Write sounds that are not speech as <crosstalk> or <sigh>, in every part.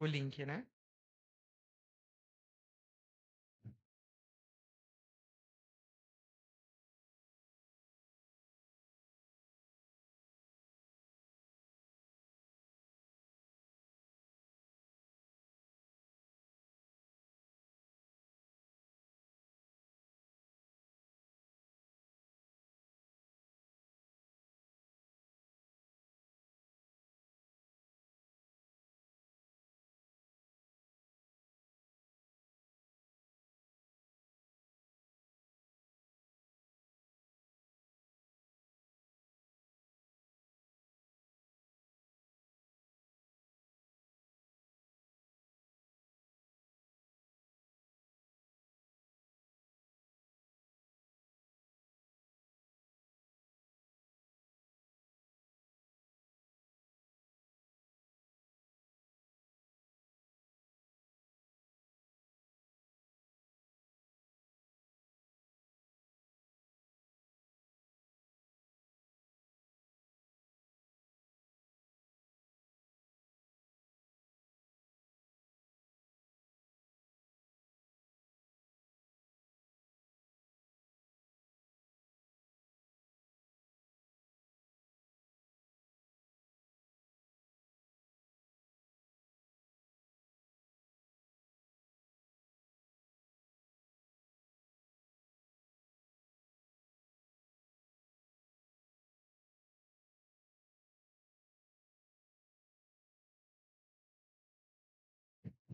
O link, né?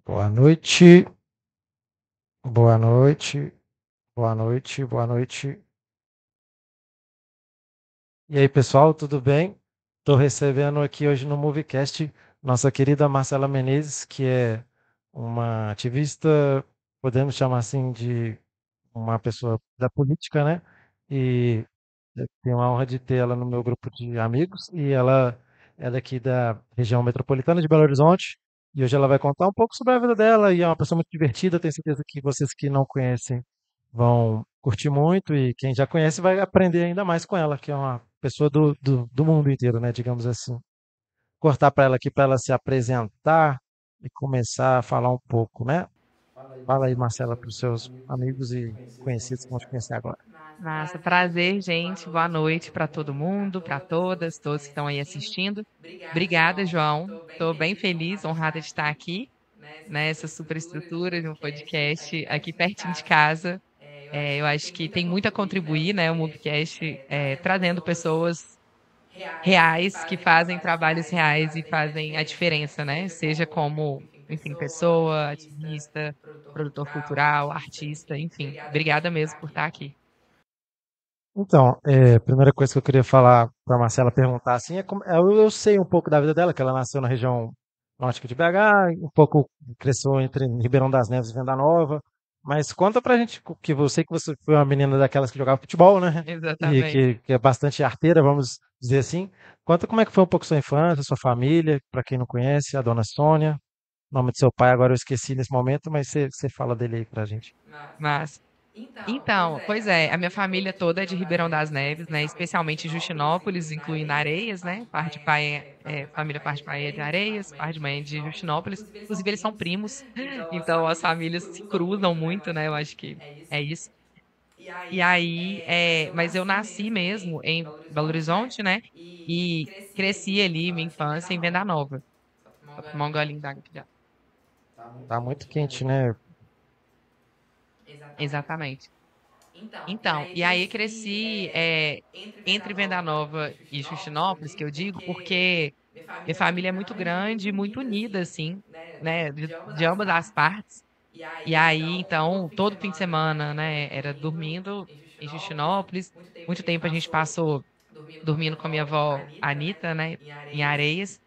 Boa noite. Boa noite. Boa noite. Boa noite. E aí, pessoal, tudo bem? Estou recebendo aqui hoje no Movecast nossa querida Marcela Menezes, que é uma ativista, podemos chamar assim de uma pessoa da política, né? E tenho a honra de ter ela no meu grupo de amigos e ela é daqui da região metropolitana de Belo Horizonte e hoje ela vai contar um pouco sobre a vida dela e é uma pessoa muito divertida. Tenho certeza que vocês que não conhecem vão curtir muito e quem já conhece vai aprender ainda mais com ela, que é uma pessoa do, do, do mundo inteiro, né? Digamos assim. Cortar para ela aqui para ela se apresentar e começar a falar um pouco, né? Fala aí, Marcela, para os seus amigos e conhecidos que vão te conhecer agora. Massa, prazer, gente. Boa noite para todo mundo, para todas, todos que estão aí assistindo. Obrigada, João. Estou bem feliz, honrada de estar aqui nessa né, superestrutura de um podcast aqui pertinho de casa. É, eu acho que tem muito a contribuir, né? O Mobcast é, trazendo pessoas reais que fazem trabalhos reais e fazem a diferença, né? Seja como, enfim, pessoa, ativista, produtor cultural, artista, enfim. Obrigada mesmo por estar aqui. Então, é, a primeira coisa que eu queria falar para Marcela perguntar assim é como, é, eu, eu, sei um pouco da vida dela, que ela nasceu na região norte de BH, um pouco cresceu entre Ribeirão das Neves e Venda Nova. Mas conta pra gente que você que você foi uma menina daquelas que jogava futebol, né? Exatamente. E que, que é bastante arteira, vamos dizer assim. Conta como é que foi um pouco sua infância, sua família, para quem não conhece, a dona Sônia, nome de seu pai agora eu esqueci nesse momento, mas você, você fala dele aí pra gente. Mas então, então pois, é. é, a minha família toda é de Ribeirão das Neves, né? Especialmente Justinópolis, incluindo Areias, né? Parte de pai é, família parte de pai é de Areias, parte de mãe é de Justinópolis. Inclusive, eles são primos, então, <laughs> então as famílias se cruzam né. muito, né? Eu acho que é isso. É e aí, é, é mas eu nasci né, mesmo em Belo Horizonte, né, né? E cresci ali, então, minha infância, tá em Venda Nova. Vou tá tomar tá já. Tá muito quente, né? Exatamente. Então, então, e aí, cresci é, entre Venda Nova e Justinópolis, que eu digo, porque minha é família é muito grande e muito unida, assim, né, né, de, de ambas as partes. E aí, então, então, todo fim de semana, né, era dormindo em Justinópolis. Muito tempo a gente passou dormindo com a minha avó Anitta, né, né em Areias,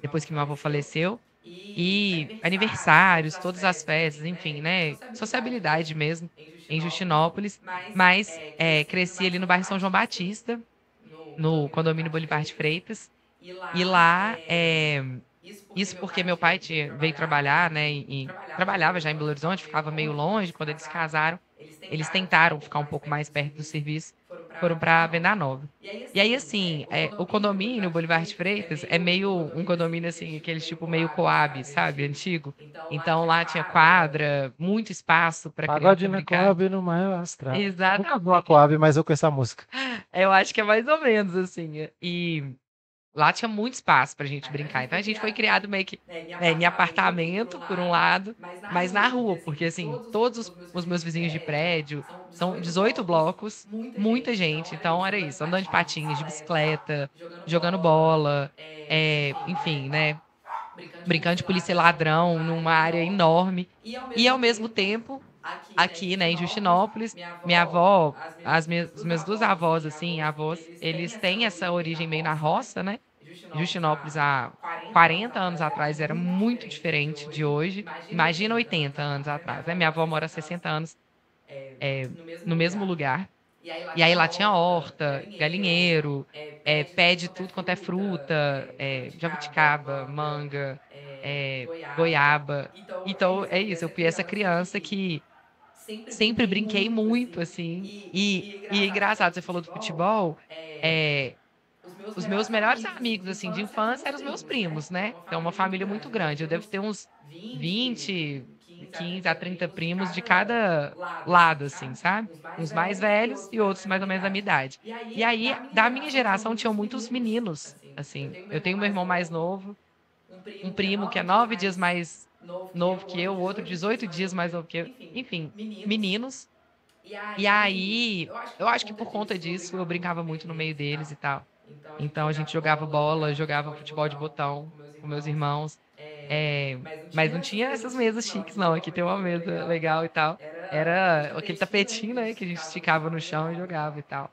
depois que meu avô faleceu. E aniversários, todas as festas, né? enfim, né? Sociabilidade mesmo em Justinópolis. Mas é, é, cresci ali no bairro São João Batista, no condomínio Bolivar de Freitas. E lá, é, é, isso porque meu pai tinha, veio trabalhar, né? E, trabalhava já em Belo Horizonte, ficava meio longe. Quando eles casaram, eles tentaram ficar um pouco mais perto do serviço foram para Venda Nova. E aí, assim, assim, é, o é, condomínio Bolivar de Freitas é meio é um condomínio, assim, aquele tipo, tipo meio coab, né, sabe, antigo. Então, lá então, tinha quadra, muito espaço para criança Pagode coab no maior astral. Exato. Nunca é coab, mas eu conheço a música. <laughs> Eu acho que é mais ou menos, assim. E Lá tinha muito espaço pra gente brincar. Então a gente foi criado meio que é, né, em apartamento, por um lado, mas na rua, assim, porque assim, todos os meus vizinhos de é, prédio são 18 blocos, muita gente. Então, então é era isso, andando de patins, de bicicleta, jogando bola, é, enfim, né? Brincando de polícia e ladrão numa área enorme. E ao mesmo tempo, aqui, né, aqui né, em Justinópolis. Minha avó, as minhas, os meus duas avós, assim, avós, eles têm essa origem meio na roça, né? Justinópolis há 40 anos atrás era é muito diferente de hoje. Imagina 80 anos atrás. Né? né? Minha avó mora há 60 anos é, é, no mesmo lugar. E aí lá tinha horta, galinheiro, é, pé de tudo quanto é, é fruta, é, jabuticaba, manga, é, goiaba. Então, então é isso, eu fui essa criança que sempre, sempre brinquei muito, muito assim. assim. E, e, e, engraçado, você falou do futebol, é, é, os meus melhores amigos, assim, de assim, infância eram os meus primos, né? né? Então, uma família muito grande. Eu devo ter uns 20, 15 a 30 primos de cada lado, assim, sabe? Uns mais velhos e outros mais ou menos da minha idade. E aí, da minha geração, tinham muitos meninos, assim. assim. Eu tenho meu irmão mais novo, um primo que é, é nove dias mais novo, novo que eu, o outro 18 dias mais novo que eu. Enfim, meninos. meninos. E, aí, e aí, eu acho que por conta disso, eu brincava muito no meio tá? deles e tal. Então a gente então, jogava bola, jogava futebol de botão com meus irmãos. É, é, mas não tinha essas mesas chiques, não. Aqui tem uma mesa legal e tal. Era aquele tapetinho, né? Que a gente esticava no chão e jogava e tal.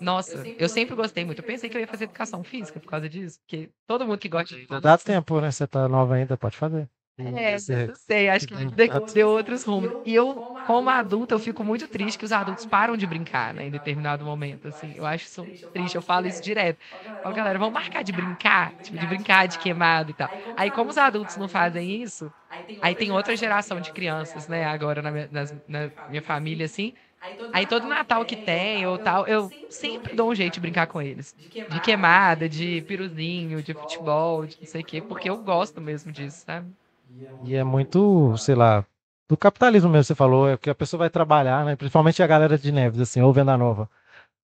Nossa, eu sempre gostei muito. Eu pensei que eu ia fazer educação física por causa disso, porque todo mundo que gosta de. Dá tempo, né? Você tá nova ainda, pode fazer. É, não é, sei, acho que deu outros rumos. E eu, como adulta, eu fico muito triste que os adultos né? param de brincar, né, em determinado momento, assim. Eu acho isso triste, eu falo isso direto. Eu falo, galera, vamos marcar de brincar, tipo, de brincar de queimado e tal. Aí, como os adultos não fazem isso, aí tem outra geração de né? crianças, né, agora na minha, na minha família, assim, Aí todo, Aí todo Natal que tem ou tal, eu sempre dou um jeito de brincar com eles. De queimada, de piruzinho, de futebol, de não sei o quê, porque eu gosto mesmo disso, sabe? E é muito, sei lá, do capitalismo mesmo, você falou, é que a pessoa vai trabalhar, né? Principalmente a galera de Neves, assim, ou Venda Nova,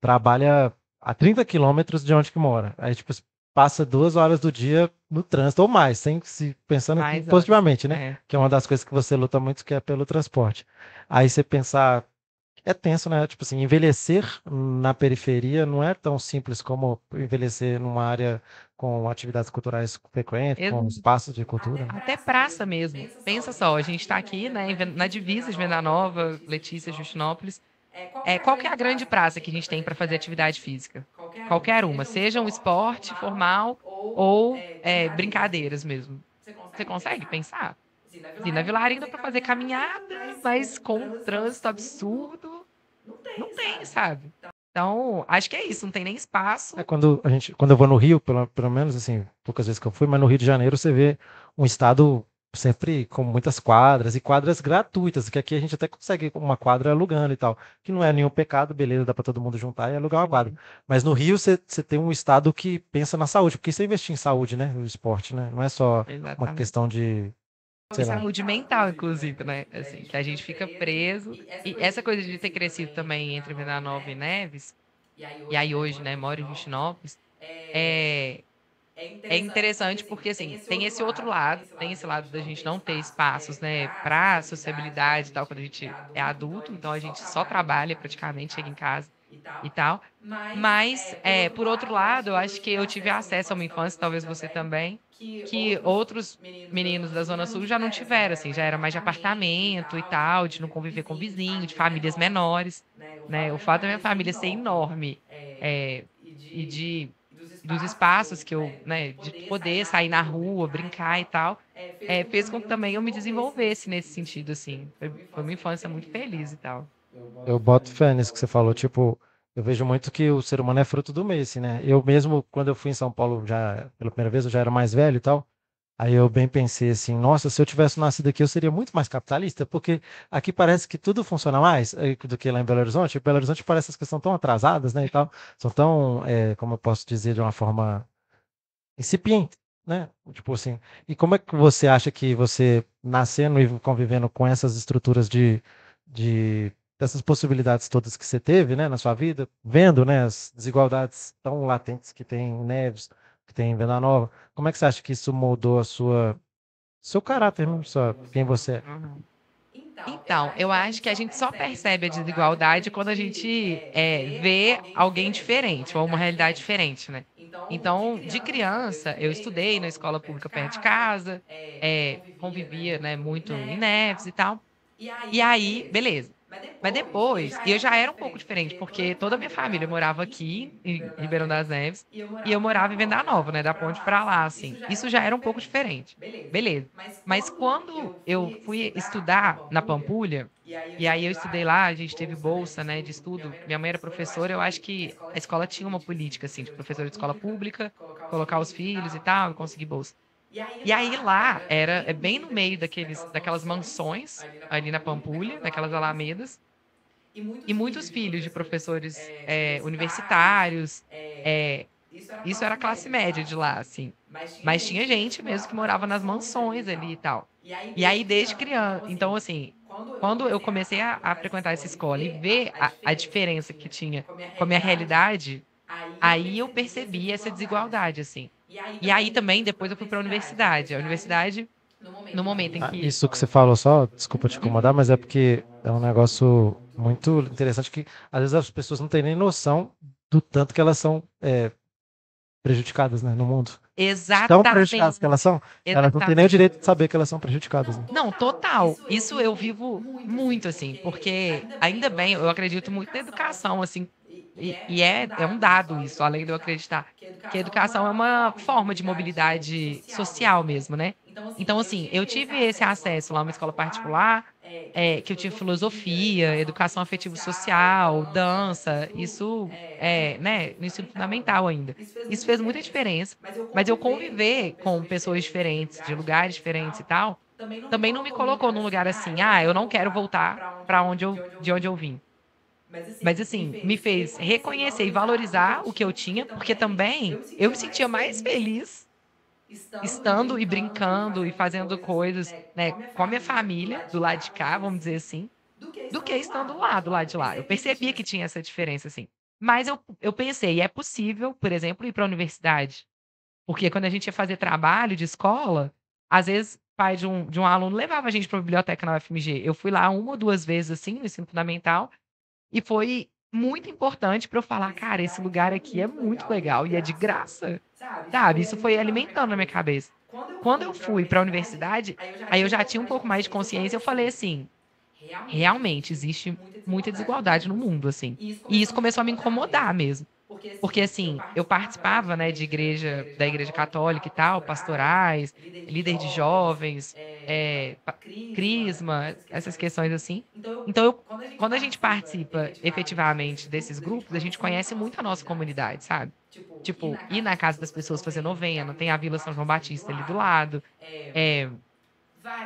trabalha a 30 quilômetros de onde que mora. Aí, tipo, passa duas horas do dia no trânsito, ou mais, sem se pensando mais positivamente, horas. né? É. Que é uma das coisas que você luta muito, que é pelo transporte. Aí você pensar é tenso, né? Tipo assim, envelhecer na periferia não é tão simples como envelhecer numa área com atividades culturais frequentes, com espaços de cultura. Até praça mesmo. Pensa só, a gente está aqui né, na divisa de Venda Nova, Letícia, Justinópolis. É, qual é a grande praça que a gente tem para fazer atividade física? Qualquer uma, seja um esporte formal ou é, brincadeiras mesmo. Você consegue pensar? Zina Vilar, Zina ainda para fazer caminhada, né? mas com então, um assim, trânsito assim, absurdo. Não tem, não sabe? sabe? Então, então, acho que é isso, não tem nem espaço. É, quando, a gente, quando eu vou no Rio, pelo, pelo menos assim, poucas vezes que eu fui, mas no Rio de Janeiro você vê um estado sempre com muitas quadras e quadras gratuitas, que aqui a gente até consegue uma quadra alugando e tal, que não é nenhum pecado, beleza, dá para todo mundo juntar e alugar uma quadra. Mas no Rio você tem um estado que pensa na saúde, porque você é investir em saúde, né, no esporte, né? Não é só Exatamente. uma questão de Sei saúde é mental, inclusive, né? Assim, que a gente fica preso. E essa coisa de ter crescido também entre Vila Nova e Neves, e aí hoje, né, moro em Justinópolis, é, é interessante porque, assim, tem esse outro lado, tem esse lado da gente não ter espaços, né, para sociabilidade e tal, quando a gente é adulto, então a gente só trabalha praticamente, chega em casa e tal. Mas, é, por outro lado, eu acho que eu tive acesso a uma infância, talvez você também, que, outros meninos, meninos da Zona Sul já não tiveram, né? assim, já era mais de apartamento e tal, de não conviver com vizinho, de né? então, famílias menores, né? O né? fato da é é minha família ser assim, enorme é, é, e de dos espaços que eu, né, de poder sair na rua, brincar e tal, é, fez com que também eu me desenvolvesse nesse sentido, assim. assim. Foi, foi uma infância muito feliz e tal. Eu boto fé nisso que você falou, tipo, eu vejo muito que o ser humano é fruto do Messi, né? Eu mesmo, quando eu fui em São Paulo já pela primeira vez, eu já era mais velho e tal. Aí eu bem pensei assim, nossa, se eu tivesse nascido aqui, eu seria muito mais capitalista, porque aqui parece que tudo funciona mais eh, do que lá em Belo Horizonte. Belo Horizonte parece que estão tão atrasadas, né, e tal, são tão, é, como eu posso dizer, de uma forma incipiente, né? Tipo assim. E como é que você acha que você nascendo e convivendo com essas estruturas de, de dessas possibilidades todas que você teve, né, na sua vida, vendo, né, as desigualdades tão latentes que tem em Neves, que tem em Venda Nova, como é que você acha que isso moldou a sua seu caráter, mesmo, né, sua, quem você é? Uhum. Então, então, eu acho que a gente só percebe a desigualdade quando a gente é, é vê alguém diferente ou uma realidade diferente, né? né? Então, então de criança, eu estudei na escola pública perto de casa, é, é convivia né, muito né, em Neves e tal. E aí, beleza. Mas depois, e eu já era um pouco diferente, porque toda a minha família morava aqui, em Ribeirão das Neves, e eu morava em Venda Nova, né, da ponte para lá, assim. Isso já era um pouco diferente. Beleza. Mas quando eu fui estudar na Pampulha, e aí eu estudei lá, a gente teve bolsa, né, de né, estudo. Minha mãe era professora, eu acho que a escola tinha uma política, assim, de professora de escola pública, colocar os filhos e tal, e conseguir bolsa. E aí lá é, era é bem no meio daqueles, daquelas mansões ali na Pampulha, né? naquelas alamedas, e muitos, e muitos filhos de professores é, é universitários. É, é, isso era classe média tá? de lá, assim. Mas tinha gente mesmo que morava nas mansões ali e tal. E aí desde criança, então assim, então assim, quando eu comecei a, a frequentar essa escola e ver a, a diferença que tinha com a minha realidade, aí eu percebi essa desigualdade, assim. E aí, e aí também, tipo, depois eu fui para a universidade. A universidade, no momento em ah, que. Ah, isso que você falou só, desculpa te incomodar, mas é porque é um negócio muito interessante que às vezes as pessoas não têm nem noção do tanto que elas são é, prejudicadas né, no mundo. Exatamente. Tão prejudicadas que elas são, Exatamente. elas não têm nem o direito de saber que elas são prejudicadas. Né? Não, total. Isso eu vivo muito, assim, assim porque ainda bem, eu acredito muito na educação, assim, e, é e é, é um dado isso, além de eu acreditar, que a educação é, é uma forma de mobilidade social né? mesmo, né? Então, assim, então, assim eu tive esse acesso lá uma escola particular, é, é que eu tive filosofia, educação afetivo-social, dança, isso é, né, no ensino fundamental ainda. Isso fez muita diferença, mas eu conviver com pessoas diferentes, de lugares diferentes e tal, também não me colocou num lugar assim, assim, ah, eu ah, não quero voltar para onde eu, de onde eu vim. Mas assim, Mas, assim me, fez, me fez reconhecer e valorizar o que eu tinha, porque também eu me sentia mais feliz estando, estando e brincando e fazendo coisas, coisas né, né com a minha família, do lado de cá, vamos dizer assim, do que, do que estando lá, do lado de lá. Eu percebia que tinha essa diferença, assim. Mas eu, eu pensei, é possível, por exemplo, ir para a universidade. Porque quando a gente ia fazer trabalho de escola, às vezes pai de um, de um aluno levava a gente para a biblioteca na UFMG. Eu fui lá uma ou duas vezes, assim, no ensino fundamental, e foi muito importante para eu falar, cara, esse lugar aqui é muito legal e é de graça. Sabe? Isso foi alimentando na minha cabeça. Quando eu fui para a universidade, aí eu já tinha um pouco mais de consciência, eu falei assim, realmente existe muita desigualdade no mundo assim. E isso começou a me incomodar mesmo. Assim, Porque assim, eu participava, né, de igreja, da igreja católica e tal, pastorais, líder de jovens, é, é crisma, essas questões assim. assim. Então, então, eu, quando a gente participa efetivamente desses grupos, a gente conhece muito a nossa comunidade, sabe? Tipo, ir tipo, na casa das pessoas fazer novena, tem a Vila São João assim Batista ali do lado, é, é,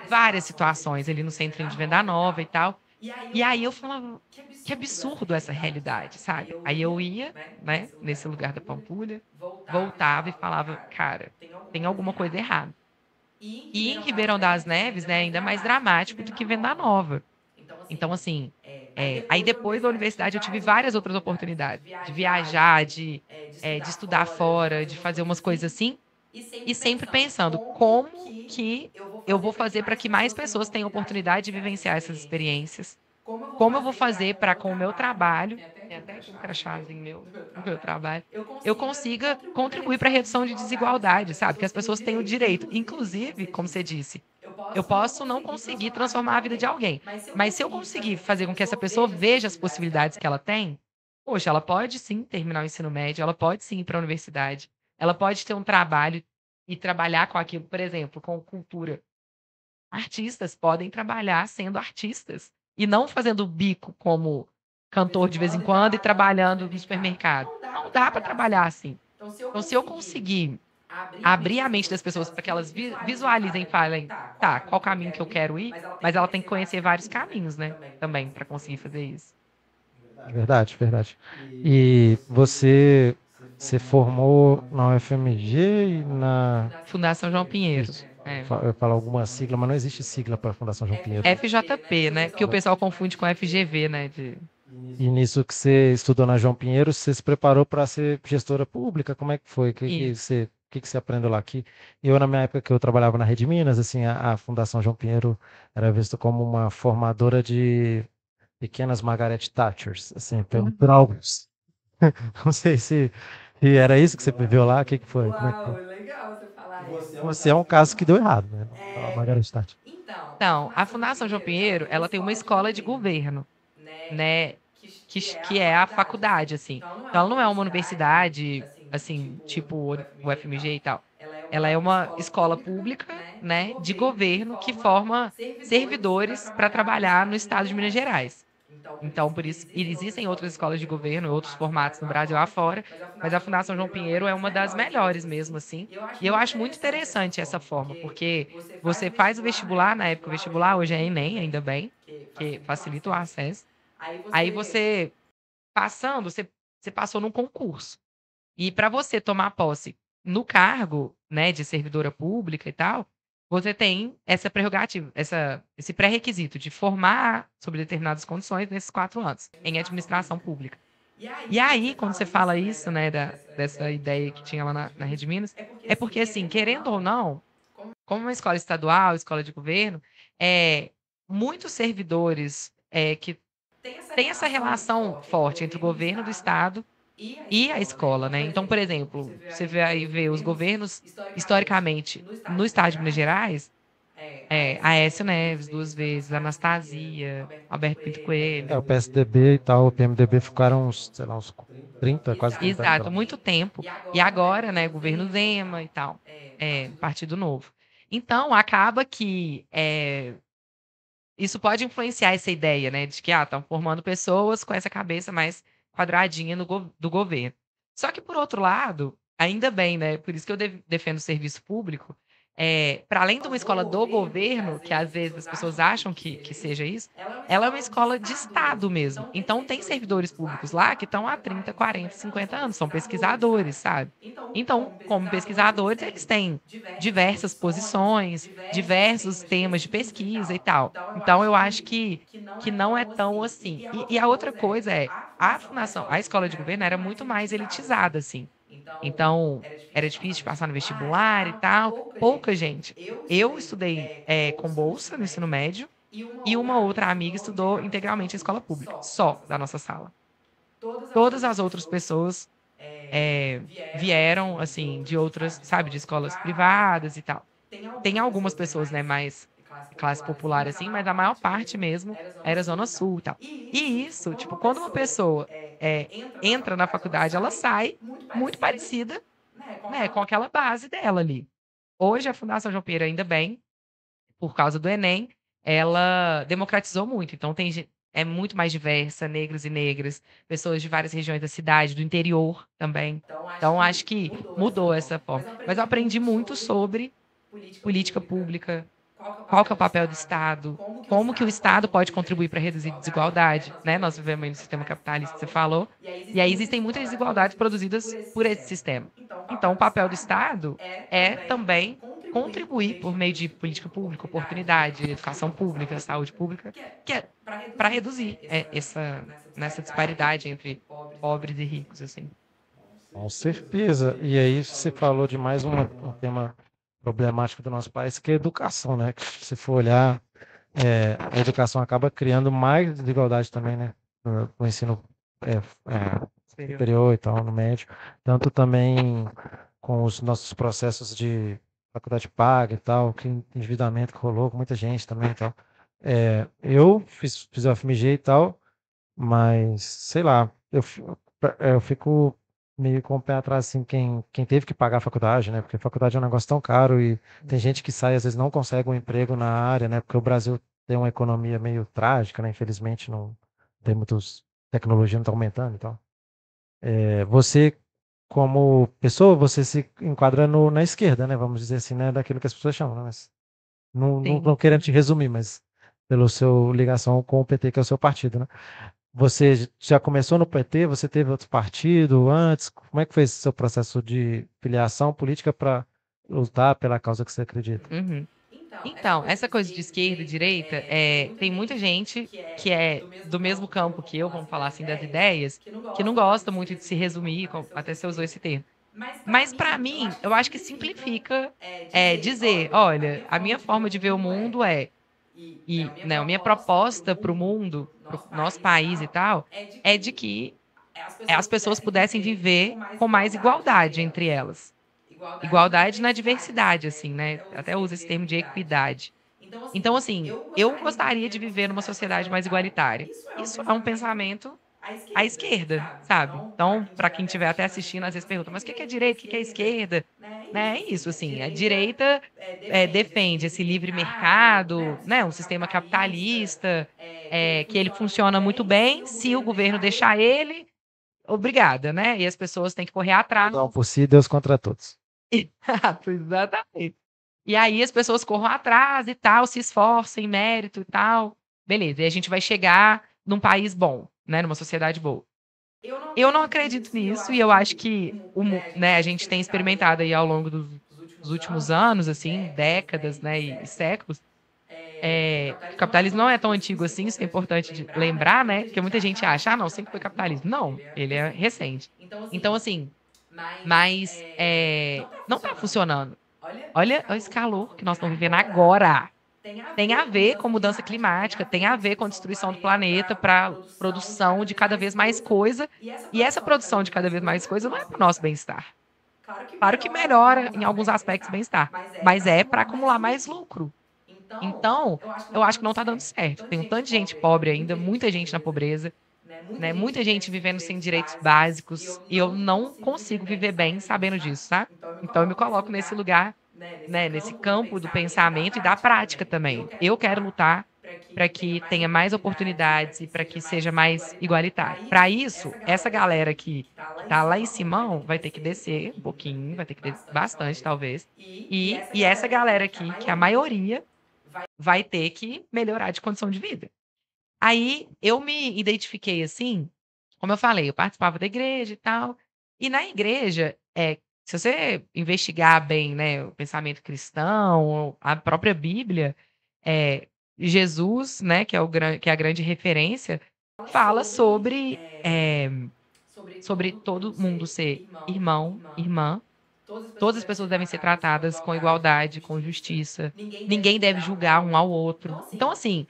várias situações ali no né? centro de Venda Nova e tal. E aí, e aí eu falava, que absurdo, que absurdo essa realidade, sabe? Aí eu ia, né, né, nesse lugar da Pampulha, voltava e falava, cara, tem alguma coisa errada. E em Ribeirão das Neves, né, ainda mais dramático do que Venda Nova. Então assim, então, assim, é, aí é, depois da universidade eu tive várias outras oportunidades de viajar, de, é, de estudar fora, de fazer umas assim. coisas assim. E sempre, e sempre pensando, pensando como, que eu vou fazer para que mais pessoas tenham oportunidade de vivenciar essas experiências. Como eu vou, como fazer para com o meu trabalho, até um crachazinho meu, meu trabalho, eu consiga contribuir para a redução de desigualdade, sabe? Que as pessoas têm o direito. Inclusive, como você disse, eu posso não conseguir transformar a vida de alguém, mas se eu conseguir fazer com que essa pessoa veja as possibilidades que ela tem, poxa, ela pode sim terminar o ensino médio, ela pode sim ir para a universidade, ela pode ter um trabalho e trabalhar com aquilo, por exemplo, com cultura. Artistas podem trabalhar sendo artistas e não fazendo bico como cantor de vez em quando e trabalhando no supermercado. Não dá para trabalhar assim. assim. Então, se eu então, conseguir abrir a mente das pessoas para que elas visualizem e né? falem, tá, tá qual caminho que eu quero ir, mas ela tem que conhecer vários caminhos, né? Também para conseguir fazer isso. Verdade, verdade. E você você formou na UFMG e na. Fundação João Pinheiro. É. Eu falo alguma sigla, mas não existe sigla para a Fundação João Pinheiro. FJP, né? Que o pessoal confunde com FGV, né? De... E nisso que você estudou na João Pinheiro, você se preparou para ser gestora pública? Como é que foi? O que, que, você, que, que você aprendeu lá? Aqui, eu, na minha época que eu trabalhava na Rede Minas, assim, a, a Fundação João Pinheiro era vista como uma formadora de pequenas Margaret Thatchers, assim, por, uhum. por alguns. <laughs> não sei se e era isso que você viveu lá? O que, que foi? Uau, é que foi? É legal você falar você é isso. Você é um caso que deu errado, né? É... Margarida Start. Então, então, a Fundação João Pinheiro, é ela tem uma escola de governo, né? né? Que, que é a faculdade, assim. assim. Então, então, ela não é uma universidade, assim, assim, tipo, tipo o FMG e tal. Ela é uma escola pública, né, de né, governo que forma servidores para trabalhar no estado de Minas Gerais. Então, por então, isso, existem outras escolas de governo, outros formatos no Brasil afora, mas a Fundação João Pinheiro é, é uma das melhores mesmo, assim. E eu acho muito interessante essa forma, porque você faz o vestibular, na né? época o vestibular, hoje é Enem, ainda bem, que facilita o acesso. Aí você, passando, você, você passou num concurso. E para você tomar posse no cargo né, de servidora pública e tal, você tem essa prerrogativa, essa, esse pré-requisito de formar sobre determinadas condições nesses quatro anos em administração pública. E aí, quando você fala isso, né, né da, dessa ideia que tinha lá na, na Rede Minas, é porque, é assim, assim, querendo ou não, como uma escola estadual, escola de governo, é, muitos servidores é, que têm essa relação forte entre o governo do Estado e a, e a escola, né? né? Então, por exemplo, você vai ver os governos, historicamente, no estado de Minas Gerais, é, é Aécio Neves duas vezes, a Anastasia, Alberto Pinto Coelho. É, o PSDB e tal, o PMDB ficaram uns, sei lá, uns 30, quase 30 Exato, anos. Então. muito tempo. E agora, né, né governo Zema e tal, é, é Partido Novo. Então, acaba que é, isso pode influenciar essa ideia, né, de que, ah, estão formando pessoas com essa cabeça mais quadradinha go do governo. Só que, por outro lado, ainda bem, né? Por isso que eu defendo o serviço público, é, para além de uma escola do governo, que às vezes as pessoas acham que, que seja isso, ela é uma é escola de Estado mesmo. Então, tem servidores públicos lá que estão há 30, 40, 50 anos, são pesquisadores, sabe? Então, como então, pesquisadores, eles têm diversas posições, diversos temas de pesquisa e tal. Então, eu então, acho que, que não é, é tão assim. assim. E, e a outra coisa é, é a fundação, a escola de governo era muito mais elitizada, assim. Então, então, era difícil passar no vestibular e tal. Pouca gente. Eu estudei é, é, com bolsa no ensino médio e uma outra amiga estudou integralmente em escola pública, só da nossa sala. Todas as outras pessoas é, é vieram, assim, de assim, outras, sabe, de escolas privadas e tal. Tem algumas pessoas, né, mais classe popular assim, mas a maior parte mesmo era zona sul e tal. Tá? Tá? E isso, tipo, quando uma pessoa é, é entra na faculdade, ela sai muito parecida né, né com aquela base dela ali. Hoje a Fundação João Pereira, ainda bem, por causa do Enem, ela democratizou muito. Então tem é muito mais diversa, negros e negras, pessoas de várias regiões da cidade, do interior também. Então acho, então, acho que, que mudou, mudou essa forma. Mas eu aprendi, Mas eu aprendi muito sobre política pública, qual que é o papel é do Estado, como que o Estado pode contribuir para reduzir desigualdade, né? Nós vivemos no sistema capitalista, você falou, e aí existem muitas desigualdades produzidas por esse sistema. Então, então, o papel do Estado é, é também contribuir por meio de política pública, oportunidade, educação pública, saúde pública, que é, é para reduzir essa nessa disparidade entre pobres e ricos, assim. Com certeza. E aí você falou de mais um tema problemática do nosso país, que é a educação, né? Se for olhar, é, a educação acaba criando mais desigualdade também, né? O ensino é, é, superior. superior e tal, no médio. Tanto também com os nossos processos de faculdade paga e tal, que endividamento que rolou com muita gente também e tal. É, eu fiz, fiz a FMG e tal, mas sei lá, eu, eu fico meio com o pé atrás, assim, quem, quem teve que pagar a faculdade, né? Porque a faculdade é um negócio tão caro e tem uhum. gente que sai, às vezes não consegue um emprego na área, né? Porque o Brasil tem uma economia meio trágica, né? Infelizmente, não tem muitos... Tecnologia não está aumentando então. É, você, como pessoa, você se enquadra no, na esquerda, né? Vamos dizer assim, né? Daquilo que as pessoas chamam, né? Mas não, não, não, querendo te resumir, mas pelo seu ligação com o PT, que é o seu partido, né? Você já começou no PT? Você teve outro partido antes? Como é que foi esse seu processo de filiação política para lutar pela causa que você acredita? Uhum. Então, então essa coisa de esquerda e direita, é, é tem muita gente que é, é do mesmo campo que eu, vamos falar assim, das ideias, que não gosta muito de se resumir, até você usou esse termo. Mas para mim, eu acho que simplifica é, é dizer, olha, a minha forma de ver o mundo é e né, a minha né, proposta para o mundo, para o nosso tá, país e tal, é de é que as pessoas pudessem viver com mais igualdade entre elas. Igualdade na diversidade, assim, né? né é até usa esse termo de equidade. Então assim, então, assim, eu gostaria de viver numa sociedade mais igualitária. Isso é um é pensamento à esquerda, sabe? Então, então para quem estiver até assistindo, às vezes pergunta, mas o que é direito o que é esquerda? Né? né? É isso, assim, a direita é, é defende esse livre ah, mercado, né, né? Um sistema capitalista, é, é que ele funciona muito bem, se o governo deixar ele, obrigada, né? E as pessoas têm que correr atrás. Não, é por si, Deus contra todos. <laughs> exatamente. E aí as pessoas corram atrás e tal, se esforcem, mérito e tal. Beleza, e a gente vai chegar num país bom, né? Numa sociedade boa. Eu não acredito nisso e eu acho que o, né, né, a gente tem experimentado aí ao longo dos, dos últimos anos, assim, né, décadas, né, e, e séculos, é, o é, capitalismo não é tão é antigo assim, assim isso é importante lembrar, né? né porque muita gente acha, ah, não, sempre foi capitalismo. Não, ele é, é assim. recente. Então, assim, então, assim mas é, não está tá funcionando. Olha, olha esse calor que nós estamos vivendo agora tem a ver com mudança climática, tem a ver com a destruição do planeta para produção de cada vez mais coisa. E essa produção de cada vez mais coisa não é para o nosso bem-estar. Claro que melhora em alguns aspectos o bem-estar, mas é para é acumular mais lucro. Então, então, eu acho que não está tá dando certo. Tem um tanto de gente pobre ainda, muita gente na pobreza, né? muita gente vivendo sem direitos básicos, e eu não consigo viver bem sabendo tá? disso, tá? Então, eu me então, coloco nesse lugar né, nesse, né, campo, nesse campo do pensamento, do pensamento e da prática, e da prática também. também. Eu quero lutar para que tenha mais oportunidades e para que seja mais igualitário. Para isso, essa galera que tá, tá lá em Simão vai ter que descer um pouquinho, vai ter que descer bastante, talvez. E, e essa galera tá aqui, que é a maioria, vai ter que melhorar de condição de vida. Aí eu me identifiquei assim, como eu falei, eu participava da igreja e tal. E na igreja, é, se você investigar bem né, o pensamento cristão, a própria Bíblia, é, Jesus, né, que, é o, que é a grande referência, fala sobre, é, sobre todo mundo ser irmão, irmã. Todas as pessoas devem ser tratadas com igualdade, com justiça. Ninguém deve julgar um ao outro. Então, assim,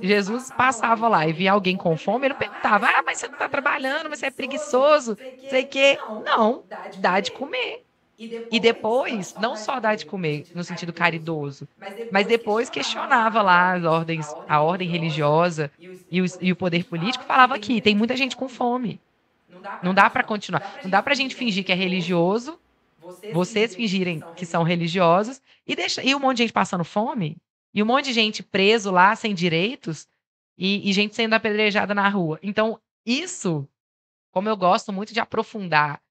Jesus passava lá e via alguém com fome, ele não perguntava, ah, mas você não está trabalhando, mas você é preguiçoso, sei que. Não, dá de comer. E depois, não só dá de comer no sentido caridoso, mas depois questionava lá as ordens, a ordem religiosa e o, e o poder político, falava aqui, tem muita gente com fome. Não dá para continuar. Não dá para a gente fingir que é, é religioso, vocês fingirem que são religiosos e, deixa, e um monte de gente passando fome e um monte de gente preso lá, sem direitos, e, e gente sendo apedrejada na rua. Então, isso, como eu gosto muito de aprofundar,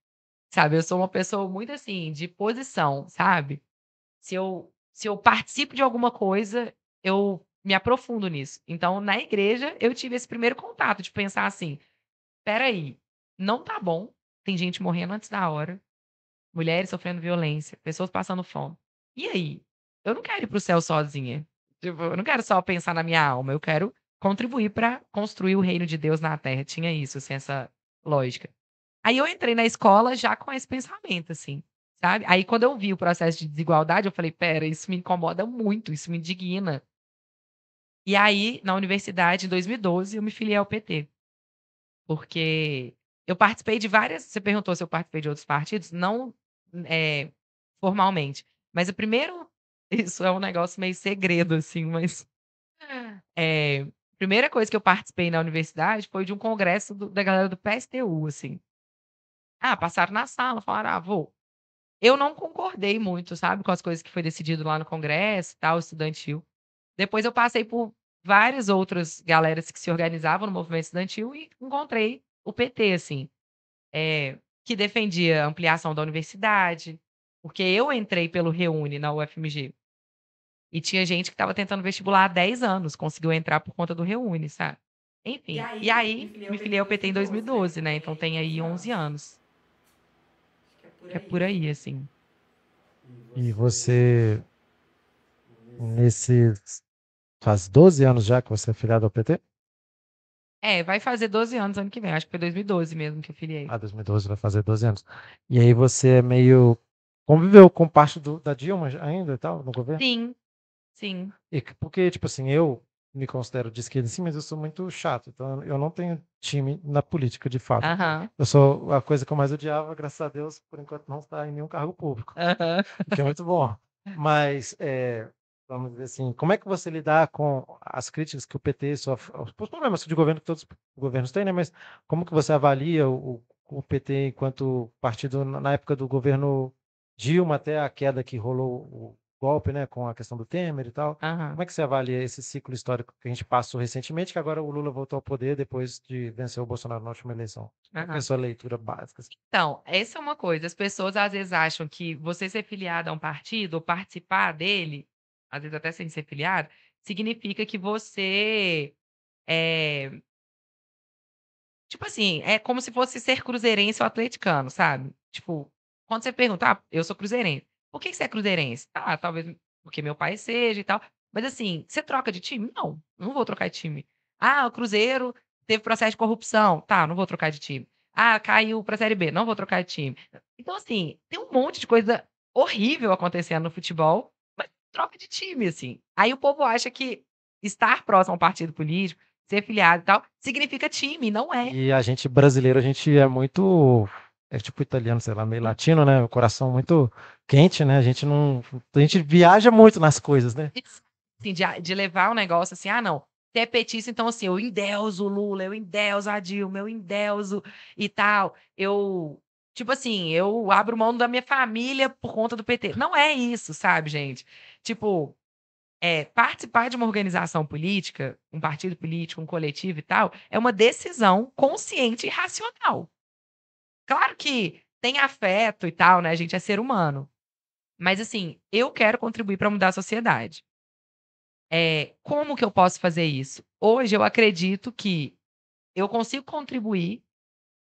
sabe? Eu sou uma pessoa muito assim, de posição, sabe? Se eu, se eu participo de alguma coisa, eu me aprofundo nisso. Então, na igreja, eu tive esse primeiro contato de pensar assim: peraí, não tá bom, tem gente morrendo antes da hora, mulheres sofrendo violência, pessoas passando fome. E aí? eu não quero ir pro céu sozinha. Tipo, eu não quero só pensar na minha alma, eu quero contribuir para construir o reino de Deus na Terra. Tinha isso, assim, essa lógica. Aí eu entrei na escola já com esse pensamento, assim, sabe? Aí quando eu vi o processo de desigualdade, eu falei, pera, isso me incomoda muito, isso me indigna. E aí, na universidade, em 2012, eu me filiei ao PT. Porque eu participei de várias. Você perguntou se eu participei de outros partidos? Não é, formalmente. Mas o primeiro isso é um negócio meio segredo, assim, mas. É, primeira coisa que eu participei na universidade foi de um congresso do, da galera do PSTU, assim. Ah, passaram na sala, falaram, ah, vou. Eu não concordei muito, sabe, com as coisas que foi decidido lá no congresso e tal, estudantil. Depois eu passei por várias outras galeras que se organizavam no movimento estudantil e encontrei o PT, assim, é, que defendia a ampliação da universidade, porque eu entrei pelo Reúne na UFMG. E tinha gente que estava tentando vestibular há 10 anos, conseguiu entrar por conta do Reúne, sabe? Enfim. E aí, e aí me filiei ao PT em 2012, né? né? Então é, tem aí 11 anos. Acho que é, é por aí, assim. E você, nesses. Faz 12 anos já que você é filiado ao PT? É, vai fazer 12 anos ano que vem. Acho que foi 2012 mesmo que eu filiei. Ah, 2012 vai fazer 12 anos. E aí você é meio conviveu com parte do, da Dilma ainda e tal, no governo? Sim, sim. E porque, tipo assim, eu me considero de esquerda sim, mas eu sou muito chato, então eu não tenho time na política, de fato. Eu sou a coisa que eu mais odiava, graças a Deus, por enquanto não está em nenhum cargo público, uhum. que é muito bom. Mas, é, vamos dizer assim, como é que você lidar com as críticas que o PT sofre, os problemas de governo que todos os governos têm, né? Mas como que você avalia o, o PT enquanto partido na época do governo Dilma até a queda que rolou o golpe, né, com a questão do Temer e tal. Uhum. Como é que você avalia esse ciclo histórico que a gente passou recentemente, que agora o Lula voltou ao poder depois de vencer o Bolsonaro na última eleição? Uhum. é a sua leitura básica? Assim? Então, essa é uma coisa. As pessoas às vezes acham que você ser filiado a um partido ou participar dele, às vezes até sem ser filiado, significa que você é... Tipo assim, é como se fosse ser cruzeirense ou atleticano, sabe? Tipo, quando você pergunta, ah, eu sou cruzeirense. Por que, você é cruzeirense? Ah, talvez porque meu pai seja e tal. Mas assim, você troca de time? Não, não vou trocar de time. Ah, o Cruzeiro teve processo de corrupção. Tá, não vou trocar de time. Ah, caiu pra Série B. Não vou trocar de time. Então, assim, tem um monte de coisa horrível acontecendo no futebol, mas troca de time, assim. Aí o povo acha que estar próximo a um partido político, ser filiado e tal, significa time, não é. E a gente brasileiro, a gente é muito é tipo italiano, sei lá, meio latino, né? O coração muito quente, né? A gente não. A gente viaja muito nas coisas, né? Assim, de, de levar o um negócio assim, ah, não. Você é petista, então assim, eu endeuso o Lula, eu endeuso a Dilma, eu endeuso e tal. Eu. Tipo assim, eu abro mão da minha família por conta do PT. Não é isso, sabe, gente? Tipo, é, participar de uma organização política, um partido político, um coletivo e tal, é uma decisão consciente e racional. Claro que tem afeto e tal, né? A gente é ser humano. Mas, assim, eu quero contribuir para mudar a sociedade. É, como que eu posso fazer isso? Hoje eu acredito que eu consigo contribuir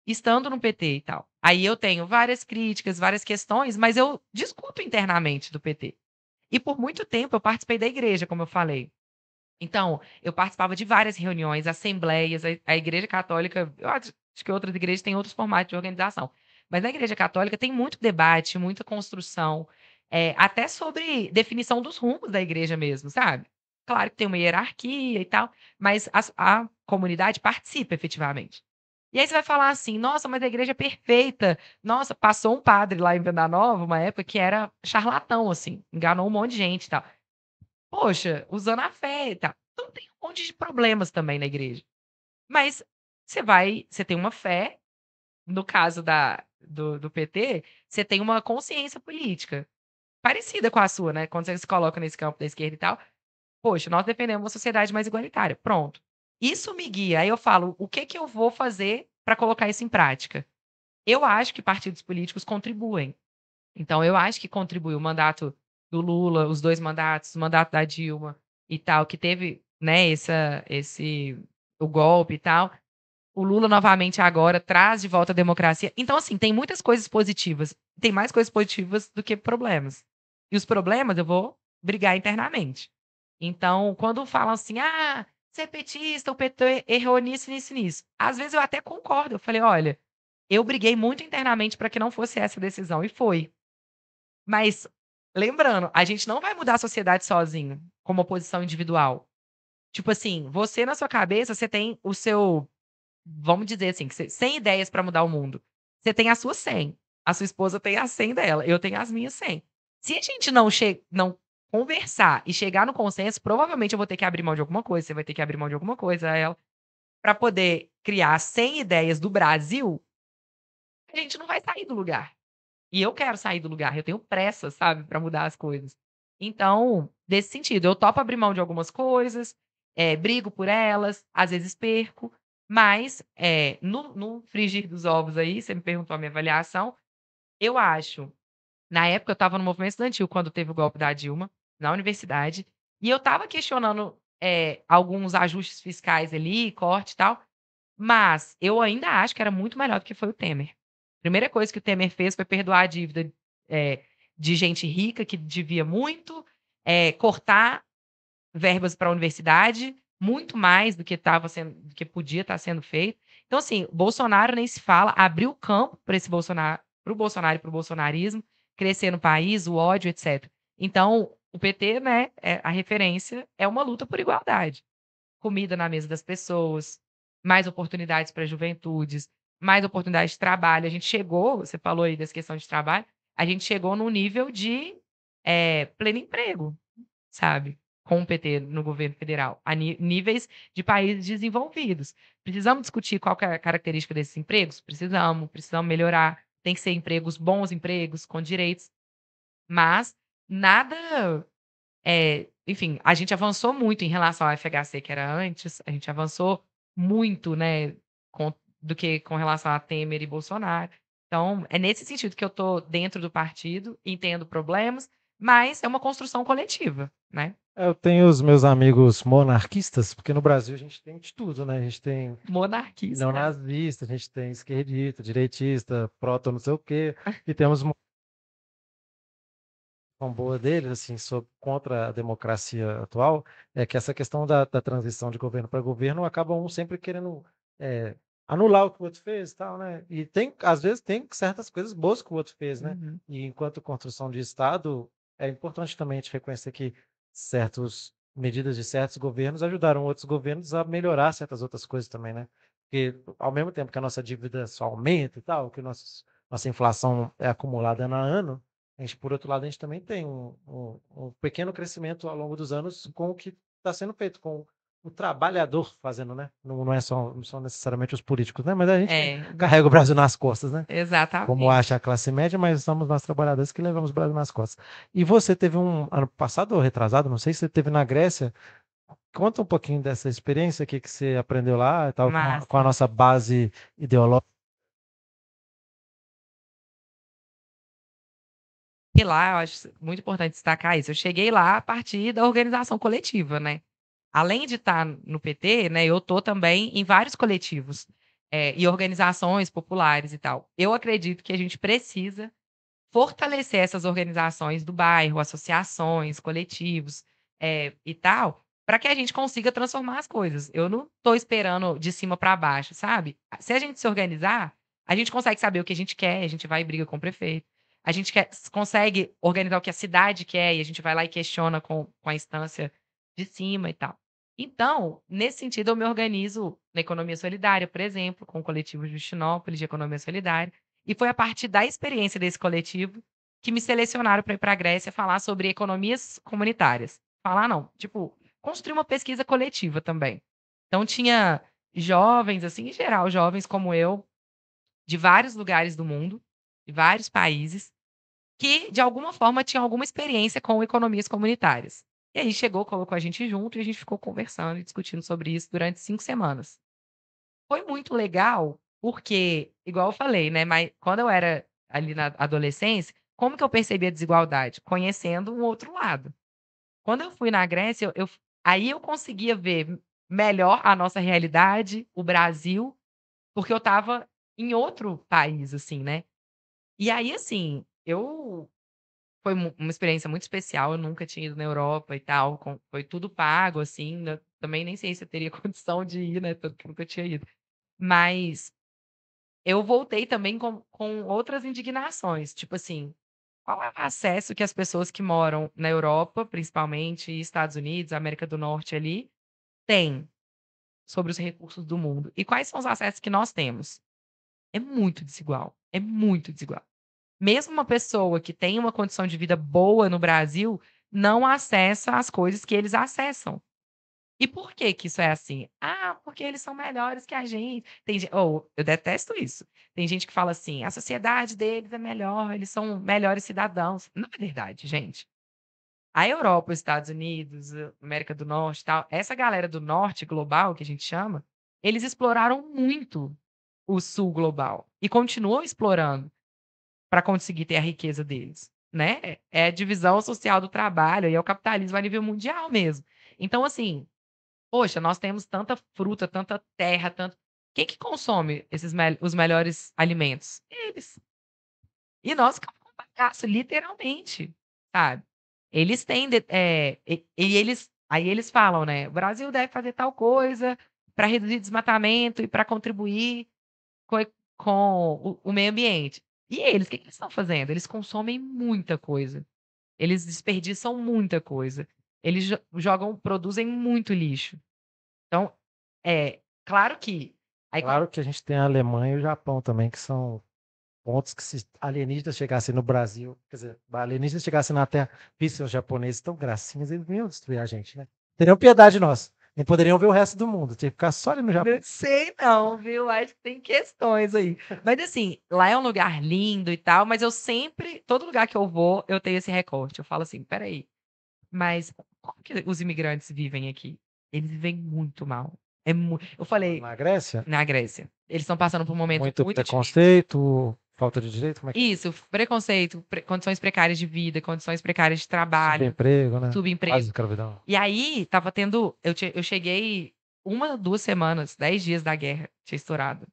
estando no PT e tal. Aí eu tenho várias críticas, várias questões, mas eu discuto internamente do PT. E por muito tempo eu participei da igreja, como eu falei. Então, eu participava de várias reuniões, assembleias, a, a Igreja Católica, eu Acho que outras igrejas têm outros formatos de organização. Mas na Igreja Católica tem muito debate, muita construção, é, até sobre definição dos rumos da igreja mesmo, sabe? Claro que tem uma hierarquia e tal, mas a, a comunidade participa efetivamente. E aí você vai falar assim, nossa, mas a igreja é perfeita. Nossa, passou um padre lá em Venda Nova, uma época que era charlatão, assim, enganou um monte de gente e tal. Poxa, usando a fé e tal. Então tem um monte de problemas também na igreja. Mas você vai, você tem uma fé, no caso da, do, do PT, você tem uma consciência política parecida com a sua, né? Quando você se coloca nesse campo da esquerda e tal. Poxa, nós defendemos uma sociedade mais igualitária. Pronto. Isso me guia. Aí eu falo, o que que eu vou fazer para colocar isso em prática? Eu acho que partidos políticos contribuem. Então, eu acho que contribui o mandato do Lula, os dois mandatos, o mandato da Dilma e tal, que teve, né, essa, esse, o golpe e tal o Lula novamente agora traz de volta a democracia. Então, assim, tem muitas coisas positivas. Tem mais coisas positivas do que problemas. E os problemas eu vou brigar internamente. Então, quando falam assim, ah, você é petista, o PT errou nisso, nisso, nisso. Às vezes eu até concordo. Eu falei, olha, eu briguei muito internamente para que não fosse essa decisão, e foi. Mas, lembrando, a gente não vai mudar a sociedade sozinho, como oposição individual. Tipo assim, você na sua cabeça, você tem o seu vamos dizer assim, que 100 ideias para mudar o mundo. Você tem as suas 100. A sua esposa tem as 100 dela. Eu tenho as minhas 100. Se a gente não, che não conversar e chegar no consenso, provavelmente eu vou ter que abrir mão de alguma coisa. Você vai ter que abrir mão de alguma coisa, ela. Para poder criar 100 ideias do Brasil, a gente não vai sair do lugar. E eu quero sair do lugar. Eu tenho pressa, sabe, para mudar as coisas. Então, desse sentido, eu topo abrir mão de algumas coisas, é, brigo por elas, às vezes perco, mas, eh, no no frigir dos ovos aí, você me perguntou a minha avaliação, eu acho na época eu estava no movimento estudantil quando teve o golpe da Dilma, na universidade, e eu estava questionando, eh, alguns ajustes fiscais ali, corte e tal, mas eu ainda acho que era muito melhor do que foi o Temer. Primeira coisa que o Temer fez foi perdoar a dívida, eh, de gente rica que devia muito, cortar verbas para universidade, muito mais do que estava sendo, do que podia estar tá sendo feito. Então, assim, Bolsonaro nem se fala, abriu o campo para esse Bolsonaro, para o Bolsonaro e para o bolsonarismo crescer no país, o ódio, etc. Então, o PT, né, é, a referência é uma luta por igualdade. Comida na mesa das pessoas, mais oportunidades para juventudes, mais oportunidades de trabalho. A gente chegou, você falou aí dessa questão de trabalho, a gente chegou num nível de é, pleno emprego, sabe? com o PT no governo federal, a níveis de países desenvolvidos. Precisamos discutir qual é a característica desses empregos? Precisamos, precisamos melhorar. Tem que ser empregos, bons empregos, com direitos. Mas nada. É, enfim, a gente avançou muito em relação ao FHC, que era antes, a gente avançou muito, né, com, do que com relação a Temer e Bolsonaro. Então, é nesse sentido que eu estou dentro do partido, entendo problemas, mas é uma construção coletiva, né? Eu tenho os meus amigos monarquistas, porque no Brasil a gente tem de tudo, né? A gente tem. Monarquista. nazista, a gente tem esquerdista, direitista, proto não sei o quê. Ah. E temos uma boa deles, assim, sobre, contra a democracia atual, é que essa questão da, da transição de governo para governo acaba um sempre querendo é, anular o que o outro fez e tal, né? E tem, às vezes, tem certas coisas boas que o outro fez, né? Uhum. E enquanto construção de Estado, é importante também a gente reconhecer que certas medidas de certos governos ajudaram outros governos a melhorar certas outras coisas também, né? Porque ao mesmo tempo que a nossa dívida só aumenta e tal, que nossos, nossa inflação é acumulada ano a ano, a gente, por outro lado, a gente também tem um, um, um pequeno crescimento ao longo dos anos com o que está sendo feito, com o trabalhador fazendo, né? Não, não é só não são necessariamente os políticos, né? Mas a gente é. carrega o Brasil nas costas, né? Exatamente. Como acha a classe média, mas somos nós trabalhadores que levamos o Brasil nas costas. E você teve um ano passado ou retrasado, não sei se você teve na Grécia. Conta um pouquinho dessa experiência, o que, você aprendeu lá, tal, com a, com a nossa base ideológica. E lá, eu acho muito importante destacar isso. Eu cheguei lá a partir da organização coletiva, né? além de estar tá no PT, né, eu estou também em vários coletivos é, e organizações populares e tal. Eu acredito que a gente precisa fortalecer essas organizações do bairro, associações, coletivos é, e tal, para que a gente consiga transformar as coisas. Eu não estou esperando de cima para baixo, sabe? Se a gente se organizar, a gente consegue saber o que a gente quer, a gente vai e briga com o prefeito. A gente quer, consegue organizar o que a cidade quer e a gente vai lá e questiona com, com a instância de cima e tal. Então, nesse sentido, eu me organizo na economia solidária, por exemplo, com o coletivo Justinópolis de Economia Solidária. E foi a partir da experiência desse coletivo que me selecionaram para ir para a Grécia falar sobre economias comunitárias. Falar não, tipo, construir uma pesquisa coletiva também. Então tinha jovens, assim, em geral, jovens como eu, de vários lugares do mundo, de vários países, que de alguma forma tinham alguma experiência com economias comunitárias. E aí chegou, colocou a gente junto e a gente ficou conversando e discutindo sobre isso durante cinco semanas. Foi muito legal, porque, igual eu falei, né? Mas quando eu era ali na adolescência, como que eu percebi a desigualdade? Conhecendo um outro lado. Quando eu fui na Grécia, eu, aí eu conseguia ver melhor a nossa realidade, o Brasil, porque eu estava em outro país, assim, né? E aí, assim, eu foi uma experiência muito especial, eu nunca tinha ido na Europa e tal, com, foi tudo pago, assim, né, também nem sei se eu teria <laughs> condição de ir, né, tanto que nunca tinha ido. Mas eu voltei também com, com outras indignações, tipo assim, qual é o acesso que as pessoas que moram na Europa, principalmente, Estados Unidos, América do Norte ali, têm sobre os recursos do mundo? E quais são os acessos que nós temos? É muito desigual, é muito desigual mesmo uma pessoa que tem uma condição de vida boa no Brasil não acessa as coisas que eles acessam. E por que que isso é assim? Ah, porque eles são melhores que a gente. Tem gente, oh, eu detesto isso. Tem gente que fala assim, a sociedade deles é melhor, eles são melhores cidadãos. Não é verdade, gente. A Europa, os Estados Unidos, América do Norte, tal, essa galera do norte global que a gente chama, eles exploraram muito o sul global e continuam explorando para conseguir ter a riqueza deles, né? É, é a divisão social do trabalho e é o capitalismo a nível mundial mesmo. Então, assim, poxa, nós temos tanta fruta, tanta terra, tanto. Quem que consome esses me os melhores alimentos? Eles. E nós ficamos com bagaço, literalmente, sabe? Eles têm. É, e, e eles. Aí eles falam, né? O Brasil deve fazer tal coisa para reduzir desmatamento e para contribuir com, com o, o meio ambiente. E eles, o que, que eles estão fazendo? Eles consomem muita coisa. Eles desperdiçam muita coisa. Eles jogam, produzem muito lixo. Então, é claro que. Aí, claro que a gente tem a Alemanha e o Japão também, que são pontos que se alienígenas chegassem no Brasil, quer dizer, alienígenas chegassem na Terra, vissem os japoneses tão gracinhas, eles iam destruir a gente, né? Teriam piedade de nós. Não poderiam ver o resto do mundo, tinha que ficar só ali no Japão. Não sei não, viu? Acho que tem questões aí. Mas assim, lá é um lugar lindo e tal, mas eu sempre, todo lugar que eu vou, eu tenho esse recorte. Eu falo assim, peraí, mas como que os imigrantes vivem aqui? Eles vivem muito mal. É mu... Eu falei... Na Grécia? Na Grécia. Eles estão passando por um momento muito... Muito preconceito... Difícil Falta de direito? Como é que... É? Isso, preconceito, pre... condições precárias de vida, condições precárias de trabalho. Subemprego, né? Subemprego. Quase escravidão. E aí, tava tendo. Eu, te... eu cheguei uma, duas semanas, dez dias da guerra, tinha estourado.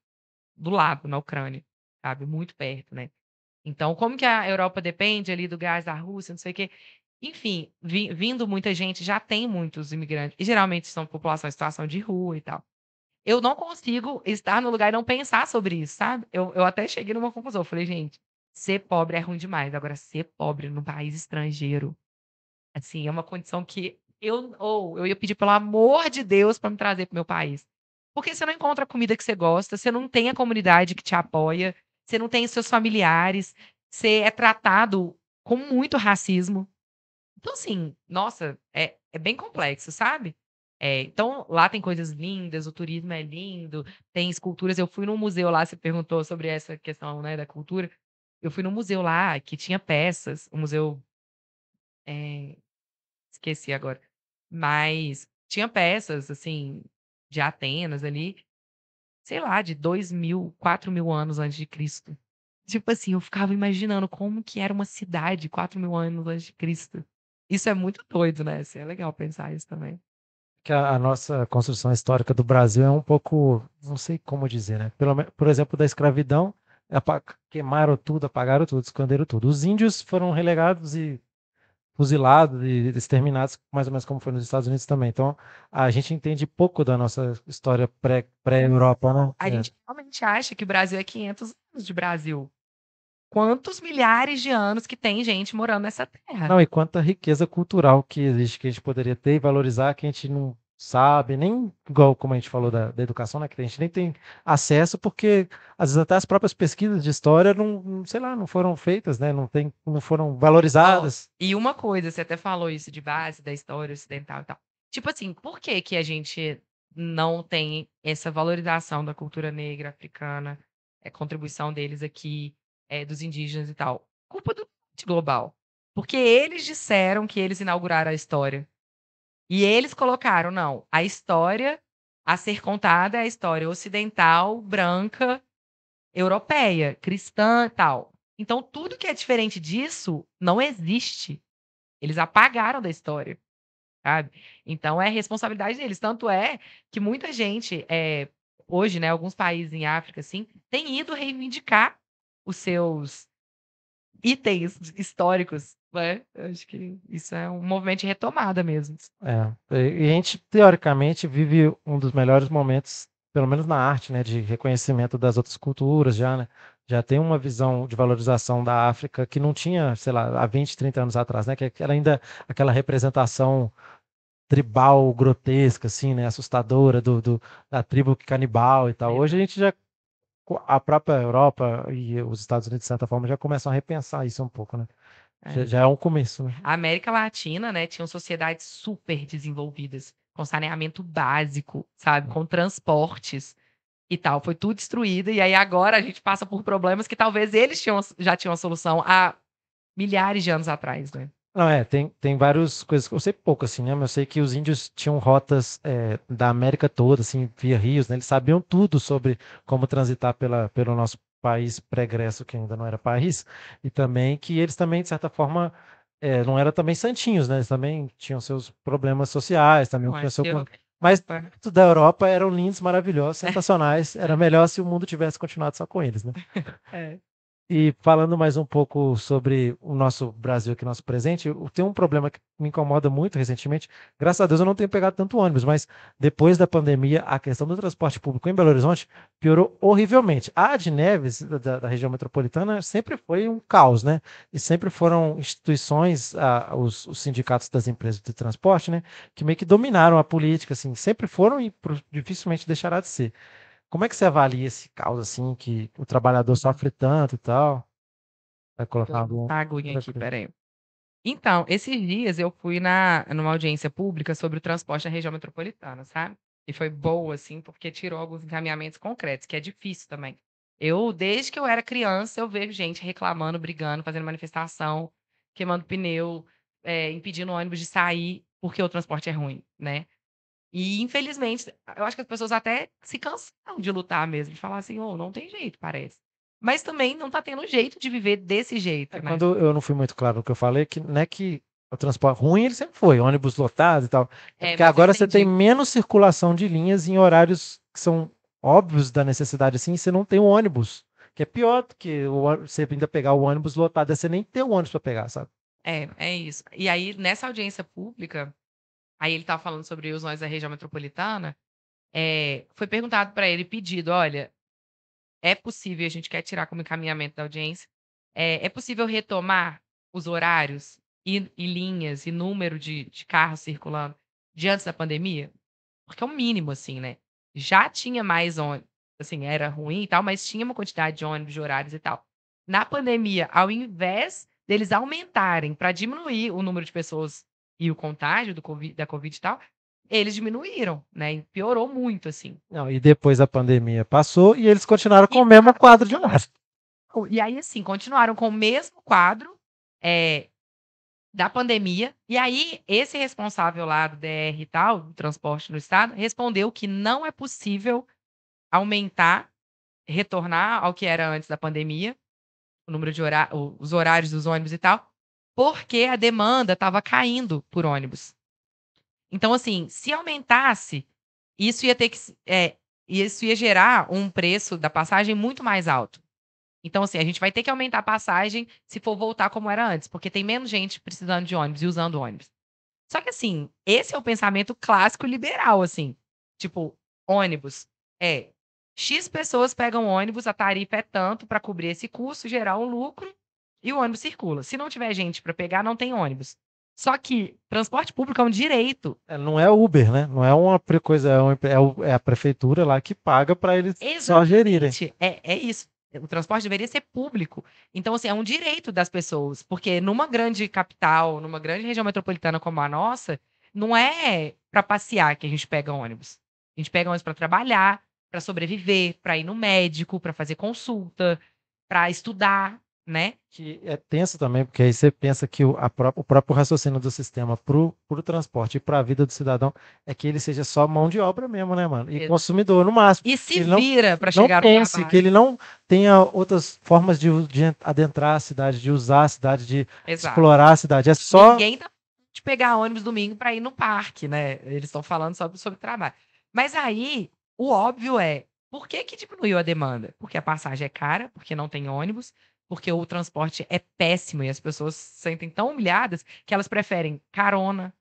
Do lado, na Ucrânia, sabe? Muito perto, né? Então, como que a Europa depende ali do gás da Rússia, não sei o quê. Enfim, vi... vindo muita gente, já tem muitos imigrantes, e geralmente são população em situação de rua e tal eu não consigo estar no lugar e não pensar sobre isso, sabe? Eu, eu até cheguei numa conclusão. Eu falei, gente, ser pobre é ruim demais. Agora, ser pobre num país estrangeiro, assim, é uma condição que eu ou eu ia pedir pelo amor de Deus para me trazer para meu país. Porque você não encontra a comida que você gosta, você não tem a comunidade que te apoia, você não tem seus familiares, você é tratado com muito racismo. Então, assim, nossa, é, é bem complexo, sabe? É, então, lá tem coisas lindas, o turismo é lindo, tem esculturas. Eu fui num museu lá, você perguntou sobre essa questão né, da cultura. Eu fui num museu lá que tinha peças, o museu. É, esqueci agora. Mas tinha peças, assim, de Atenas ali, sei lá, de 2 mil, 4 mil anos antes de Cristo. Tipo assim, eu ficava imaginando como que era uma cidade 4 mil anos antes de Cristo. Isso é muito doido, né? Assim, é legal pensar isso também que a, a, nossa construção histórica do Brasil é um pouco, não sei como dizer, né? Pelo, por exemplo, da escravidão, queimaram tudo, apagaram tudo, esconderam tudo. Os índios foram relegados e fuzilados e exterminados, mais ou menos como foi nos Estados Unidos também. Então, a gente entende pouco da nossa história pré-Europa, pré né? A é. gente realmente acha que o Brasil é 500 anos de Brasil quantos milhares de anos que tem gente morando nessa terra. Não, e quanta riqueza cultural que existe que a gente poderia ter e valorizar que a gente não sabe, nem igual como a gente falou da, da educação, né, que a gente nem tem acesso, porque às vezes até as próprias pesquisas de história não, sei lá, não foram feitas, né, não, tem, não foram valorizadas. Oh, e uma coisa, você até falou isso de base da história ocidental e tal. Tipo assim, por que que a gente não tem essa valorização da cultura negra, africana, a é, contribuição deles aqui? é, dos indígenas e tal. Culpa do global. Porque eles disseram que eles inauguraram a história. E eles colocaram, não, a história a ser contada é a história ocidental, branca, europeia, cristã e tal. Então, tudo que é diferente disso não existe. Eles apagaram da história, sabe? Então, é responsabilidade deles. Tanto é que muita gente, é, hoje, né, alguns países em África, assim, tem ido reivindicar os seus itens históricos, né? Acho que isso é um movimento de retomada mesmo. É, e a gente, teoricamente, vive um dos melhores momentos, pelo menos na arte, né? De reconhecimento das outras culturas já, né? Já tem uma visão de valorização da África que não tinha, sei lá, há 20, 30 anos atrás, né? É, que era ainda aquela representação tribal grotesca, assim, né? Assustadora do, do da tribo canibal e tal. Hoje a gente já a própria Europa e os Estados Unidos, de certa forma, já começam a repensar isso um pouco, né? É. Já, já, é um começo, né? A América Latina, né, tinham sociedades super desenvolvidas, com saneamento básico, sabe? Com transportes e tal. Foi tudo destruído, e aí agora a gente passa por problemas que talvez eles tinham, já tinham a solução há milhares de anos atrás, né? Não, é, tem, tem várias coisas que eu sei pouco, assim, né? Mas eu sei que os índios tinham rotas é, da América toda, assim, via rios, né? Eles sabiam tudo sobre como transitar pela, pelo nosso país pregresso, que ainda não era país, e também que eles também, de certa forma, é, não eram também santinhos, né? Eles também tinham seus problemas sociais, também é Mas, Mas tudo da Europa eram lindos, maravilhosos, sensacionais. Era melhor se o mundo tivesse continuado só com eles, né? <laughs> É. E falando mais um pouco sobre o nosso Brasil aqui, nosso presente, tem um problema que me incomoda muito recentemente. Graças a Deus eu não tenho pegado tanto ônibus, mas depois da pandemia, a questão do transporte público em Belo Horizonte piorou horrivelmente. A de Neves, da, da região metropolitana, sempre foi um caos, né? E sempre foram instituições, a, os, os, sindicatos das empresas de transporte, né? Que meio que dominaram a política, assim, sempre foram e dificilmente deixará de ser. Como é que você avalia esse caos, assim, que o trabalhador sofre tanto e tal? Vai colocar algum... Tá aguinha aqui, peraí. Então, esses dias eu fui na, numa audiência pública sobre o transporte na região metropolitana, sabe? E foi boa, assim, porque tirou alguns encaminhamentos concretos, que é difícil também. Eu, desde que eu era criança, eu vejo gente reclamando, brigando, fazendo manifestação, queimando pneu, é, impedindo o ônibus de sair porque o transporte é ruim, né? E, infelizmente, eu acho que as pessoas até se cansam de lutar mesmo, de falar assim, oh, não tem jeito, parece. Mas também não está tendo jeito de viver desse jeito. É, né? Quando eu não fui muito claro no que eu falei, que não é que o transporte ruim ele sempre foi, ônibus lotado e tal. É, é porque agora você tem menos circulação de linhas em horários que são óbvios da necessidade, assim, você não tem um ônibus. Que é pior do que você ainda pegar o ônibus lotado, é você nem ter o ônibus para pegar, sabe? É, é isso. E aí, nessa audiência pública, aí ele estava falando sobre os nós da região metropolitana, é, foi perguntado para ele, pedido, olha, é possível, a gente quer tirar como encaminhamento da audiência, é, é possível retomar os horários e, e linhas e número de, de carros circulando diante da pandemia? Porque é o um mínimo, assim, né? Já tinha mais ônibus, assim, era ruim e tal, mas tinha uma quantidade de ônibus, de horários e tal. Na pandemia, ao invés deles aumentarem para diminuir o número de pessoas e o contágio do COVID, da Covid e tal, eles diminuíram, né? E piorou muito, assim. Não, e depois a pandemia passou e eles continuaram com o mesmo quadro de nada. E aí, assim, continuaram com o mesmo quadro é, da pandemia. E aí, esse responsável lá do DR e tal, do transporte no estado, respondeu que não é possível aumentar, retornar ao que era antes da pandemia, o número de horários, os horários dos ônibus e tal, porque a demanda estava caindo por ônibus. Então, assim, se aumentasse, isso ia ter que. É, isso ia gerar um preço da passagem muito mais alto. Então, assim, a gente vai ter que aumentar a passagem se for voltar como era antes, porque tem menos gente precisando de ônibus e usando ônibus. Só que, assim, esse é o pensamento clássico liberal, assim. Tipo, ônibus. É. X pessoas pegam ônibus, a tarifa é tanto para cobrir esse custo, gerar um lucro, e o ônibus circula. Se não tiver gente para pegar, não tem ônibus. Só que transporte público é um direito. É, não é Uber, né? Não é uma coisa, é, é, é a prefeitura lá que paga para eles Exatamente. só gerirem. É, é isso. O transporte deveria ser público. Então, assim, é um direito das pessoas. Porque numa grande capital, numa grande região metropolitana como a nossa, não é para passear que a gente pega ônibus. A gente pega ônibus para trabalhar, para sobreviver, para ir no médico, para fazer consulta, para estudar né? Que é tenso também, porque aí você pensa que o, pró o próprio raciocínio do sistema para o transporte e para a vida do cidadão é que ele seja só mão de obra mesmo, né, mano? E consumidor, no máximo. E se ele vira para chegar não pense que ele né? não tenha outras formas de, de, adentrar a cidade, de usar a cidade, de Exato. explorar a cidade. É só... Ninguém tá de pegar ônibus domingo para ir no parque, né? Eles estão falando sobre, sobre trabalho. Mas aí, o óbvio é, por que, que diminuiu a demanda? Porque a passagem é cara, porque não tem ônibus, porque o transporte é péssimo e as pessoas se sentem tão humilhadas que elas preferem carona,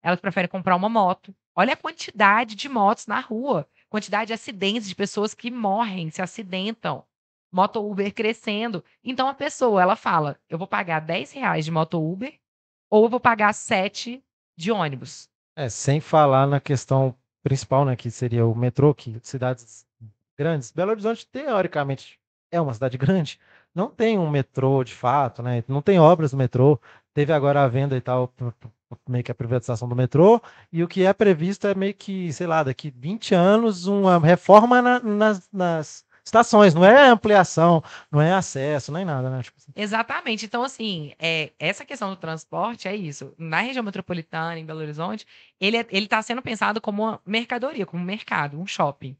elas preferem comprar uma moto. Olha a quantidade de motos na rua, quantidade de acidentes de pessoas que morrem, se acidentam. Moto Uber crescendo. Então a pessoa, ela fala: eu vou pagar 10 reais de moto Uber ou eu vou pagar 7 de ônibus. É, sem falar na questão principal, né, que seria o metrô, que cidades grandes. Belo Horizonte, teoricamente, é uma cidade grande, não tem um metrô de fato, né? Não tem obras do metrô. Teve agora a venda e tal, meio que a privatização do metrô, e o que é previsto é meio que, sei lá, daqui 20 anos, uma reforma na, nas, nas estações, não é ampliação, não é acesso, nem nada, né? Tipo assim. Exatamente. Então, assim, é, essa questão do transporte é isso. Na região metropolitana, em Belo Horizonte, ele é, está sendo pensado como uma mercadoria, como um mercado, um shopping.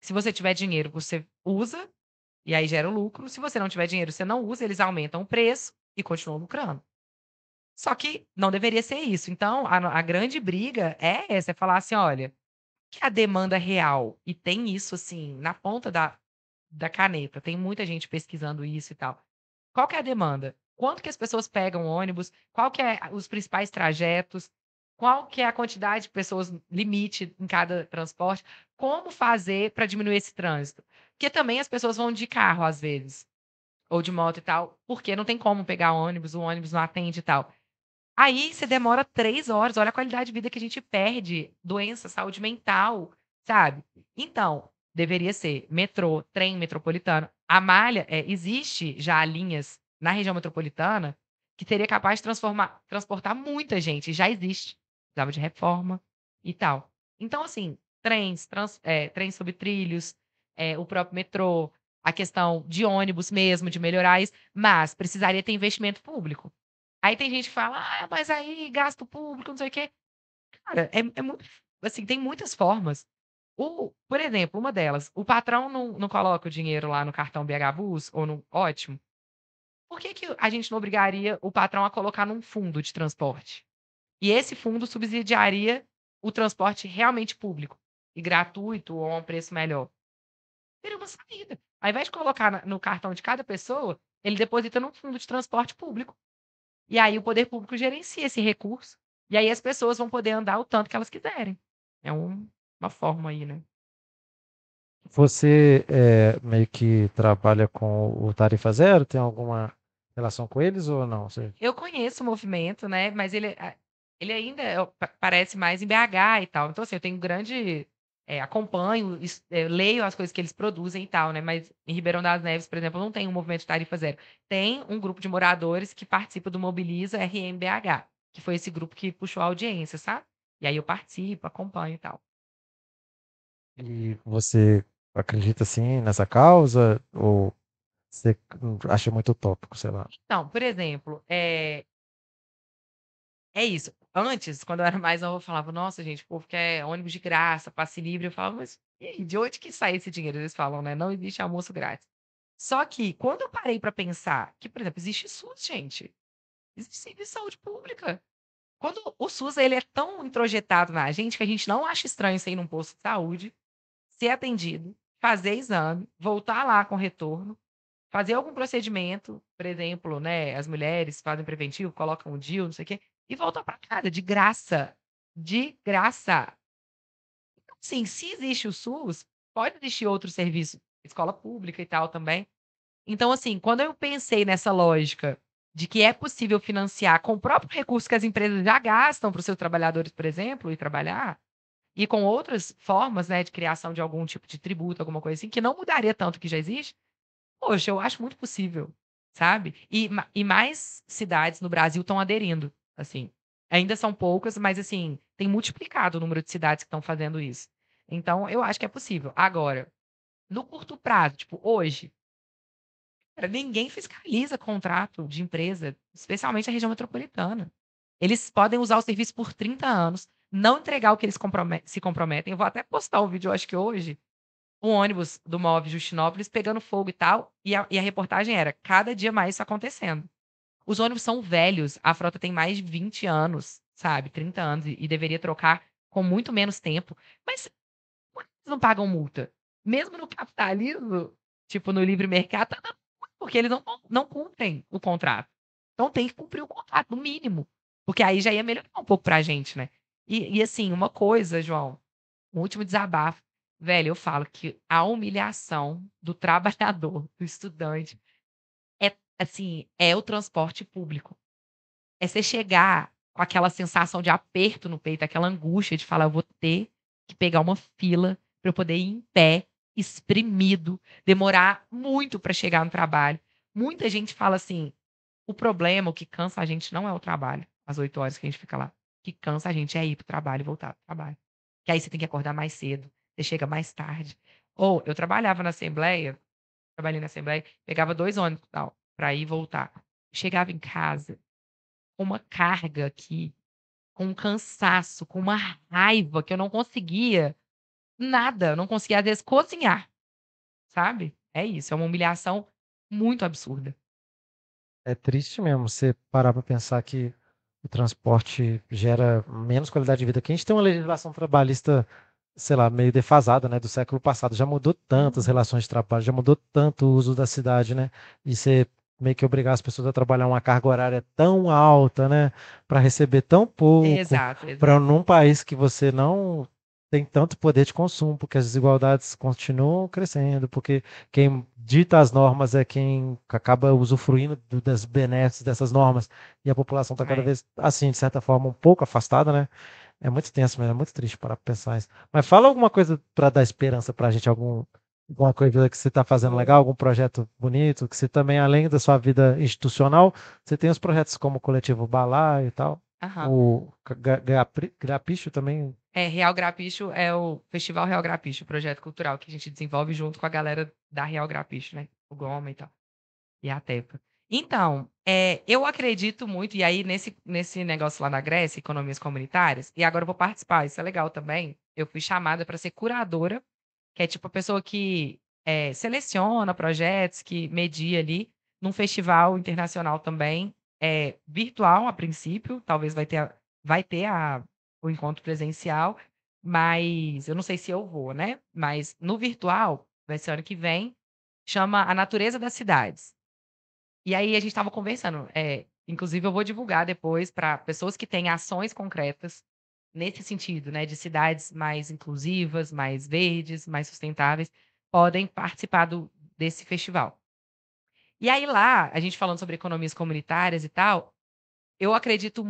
Se você tiver dinheiro, você usa, e aí gera o lucro. Se você não tiver dinheiro, você não usa, eles aumentam o preço e continuam lucrando. Só que não deveria ser isso. Então, a, a grande briga é essa: é falar assim, olha, que a demanda real? E tem isso, assim, na ponta da, da caneta. Tem muita gente pesquisando isso e tal. Qual que é a demanda? Quanto que as pessoas pegam ônibus? Qual que é os principais trajetos? qual que é a quantidade de pessoas limite em cada transporte, como fazer para diminuir esse trânsito. Porque também as pessoas vão de carro às vezes, ou de moto e tal, porque não tem como pegar ônibus, o ônibus não atende e tal. Aí você demora três horas, olha a qualidade de vida que a gente perde, doença, saúde mental, sabe? Então, deveria ser metrô, trem metropolitano. A malha, é, existe já linhas na região metropolitana que seria capaz de transformar, transportar muita gente, já existe precisava de reforma e tal. Então, assim, trens, trans, é, trens sobre trilhos, é, o próprio metrô, a questão de ônibus mesmo, de melhorar isso, mas precisaria ter investimento público. Aí tem gente que fala, ah, mas aí gasto público, não sei o quê. Cara, é, é muito. Assim, tem muitas formas. O, por exemplo, uma delas, o patrão não, não coloca o dinheiro lá no cartão BH Bus ou no Ótimo. Por que, que a gente não obrigaria o patrão a colocar num fundo de transporte? E esse fundo subsidiaria o transporte realmente público e gratuito ou a um preço melhor. Seria uma saída. Ao invés de colocar no cartão de cada pessoa, ele deposita num fundo de transporte público. E aí o poder público gerencia esse recurso. E aí as pessoas vão poder andar o tanto que elas quiserem. É um, uma forma aí, né? Você é, meio que trabalha com o Tarifa Zero? Tem alguma relação com eles ou não? Você... Eu conheço o movimento, né? Mas ele, ele ainda é, parece mais em BH e tal. Então, assim, eu tenho grande. É, acompanho, é, leio as coisas que eles produzem e tal, né? Mas em Ribeirão das Neves, por exemplo, não tem um movimento Tarifa Zero. Tem um grupo de moradores que participa do Mobiliza RMBH, que foi esse grupo que puxou a audiência, sabe? E aí eu participo, acompanho e tal. E você acredita, assim, nessa causa? Ou você acha muito utópico, sei lá? Então, por exemplo, é, é isso. Antes, quando eu era mais nova, eu falava, nossa, gente, o povo quer ônibus de graça, passe livre. Eu falava, mas aí, de onde que sai esse dinheiro? Eles falam, né? Não existe almoço grátis. Só que, quando eu parei para pensar que, por exemplo, existe SUS, gente. Existe serviço de saúde pública. Quando o SUS ele é tão introjetado na gente que a gente não acha estranho sair num posto de saúde, ser atendido, fazer exame, voltar lá com retorno, fazer algum procedimento, por exemplo, né, as mulheres fazem preventivo, colocam o DIU, não sei o quê e voltou para casa de graça. De graça. Então, sim, se existe o SUS, pode existir outro serviço, escola pública e tal também. Então, assim, quando eu pensei nessa lógica de que é possível financiar com o próprio recurso que as empresas já gastam para os seus trabalhadores, por exemplo, e trabalhar, e com outras formas né, de criação de algum tipo de tributo, alguma coisa assim, que não mudaria tanto que já existe, poxa, eu acho muito possível, sabe? E, e mais cidades no Brasil estão aderindo. Assim, ainda são poucas, mas assim, tem multiplicado o número de cidades que estão fazendo isso. Então, eu acho que é possível. Agora, no curto prazo, tipo, hoje, ninguém fiscaliza contrato de empresa, especialmente a região metropolitana. Eles podem usar o serviço por 30 anos, não entregar o que eles compromet se comprometem. Eu vou até postar um vídeo, acho que hoje, um ônibus do MOV Justinópolis pegando fogo e tal, e a, e a reportagem era cada dia mais isso acontecendo. Os ônibus são velhos, a frota tem mais de 20 anos, sabe? 30 anos, e, deveria trocar com muito menos tempo. Mas por que eles não pagam multa? Mesmo no capitalismo, tipo no livre mercado, tá dando porque eles não, não cumprem o contrato. Então tem que cumprir o contrato, no mínimo. Porque aí já ia melhorar um pouco pra gente, né? E, e assim, uma coisa, João, um último desabafo. Velho, eu falo que a humilhação do <laughs> trabalhador, do estudante, assim, é o transporte público. É você chegar com aquela sensação de aperto no peito, aquela angústia de falar, eu vou ter que pegar uma fila para eu poder ir em pé, espremido, demorar muito para chegar no trabalho. Muita gente fala assim: o problema, o que cansa a gente não é o trabalho, as oito horas que a gente fica lá. O que cansa a gente é ir para o trabalho e voltar pro trabalho. Que aí você tem que acordar mais cedo, você chega mais tarde. Ou eu trabalhava na Assembleia, trabalhei na Assembleia, pegava dois ônibus tal para ir e voltar. Chegava em casa com uma carga aqui, com um cansaço, com uma raiva que eu não conseguia nada, eu não conseguia às vezes cozinhar, sabe? É isso, é uma humilhação muito absurda. É triste mesmo você parar para pensar que o transporte gera menos qualidade de vida. Que a gente tem uma legislação trabalhista, sei lá, meio defasada, né, do século passado. Já mudou tanto as uhum. relações de trabalho, já mudou tanto o uso da cidade, né? E você meio que obrigar as pessoas a trabalhar uma carga horária tão alta, né? Para receber tão pouco. Exato. Para num país que você não tem tanto poder de consumo, porque as desigualdades continuam crescendo, porque quem dita as normas é quem acaba usufruindo do, das benesses dessas normas, e a população está cada é. vez, assim, de certa forma, um pouco afastada, né? É muito tenso, mas é muito triste para pensar isso. Mas fala alguma coisa para dar esperança para a gente, algum alguma coisa que você está fazendo legal, algum projeto bonito, que você também, além da sua vida institucional, você tem os projetos como o Coletivo Balá e tal. Aham. O Grapicho também. É, Real Grapicho é o Festival Real Grapicho, projeto cultural que a gente desenvolve junto com a galera da Real Grapicho, né? O Goma e tal. E a Tepa. Então, é, eu acredito muito, e aí nesse, nesse negócio lá na Grécia, economias comunitárias, e agora eu vou participar, isso é legal também. Eu fui chamada para ser curadora que é tipo a pessoa que é, seleciona projetos, que media ali, num festival internacional também, é, virtual a princípio, talvez vai ter, vai ter a, o encontro presencial, mas eu não sei se eu vou, né? Mas no virtual, vai ser ano que vem, chama A Natureza das Cidades. E aí a gente estava conversando, é, inclusive eu vou divulgar depois para pessoas que têm ações concretas nesse sentido, né, de cidades mais inclusivas, mais verdes, mais sustentáveis, podem participar do, desse festival. E aí lá, a gente falando sobre economias comunitárias e tal, eu acredito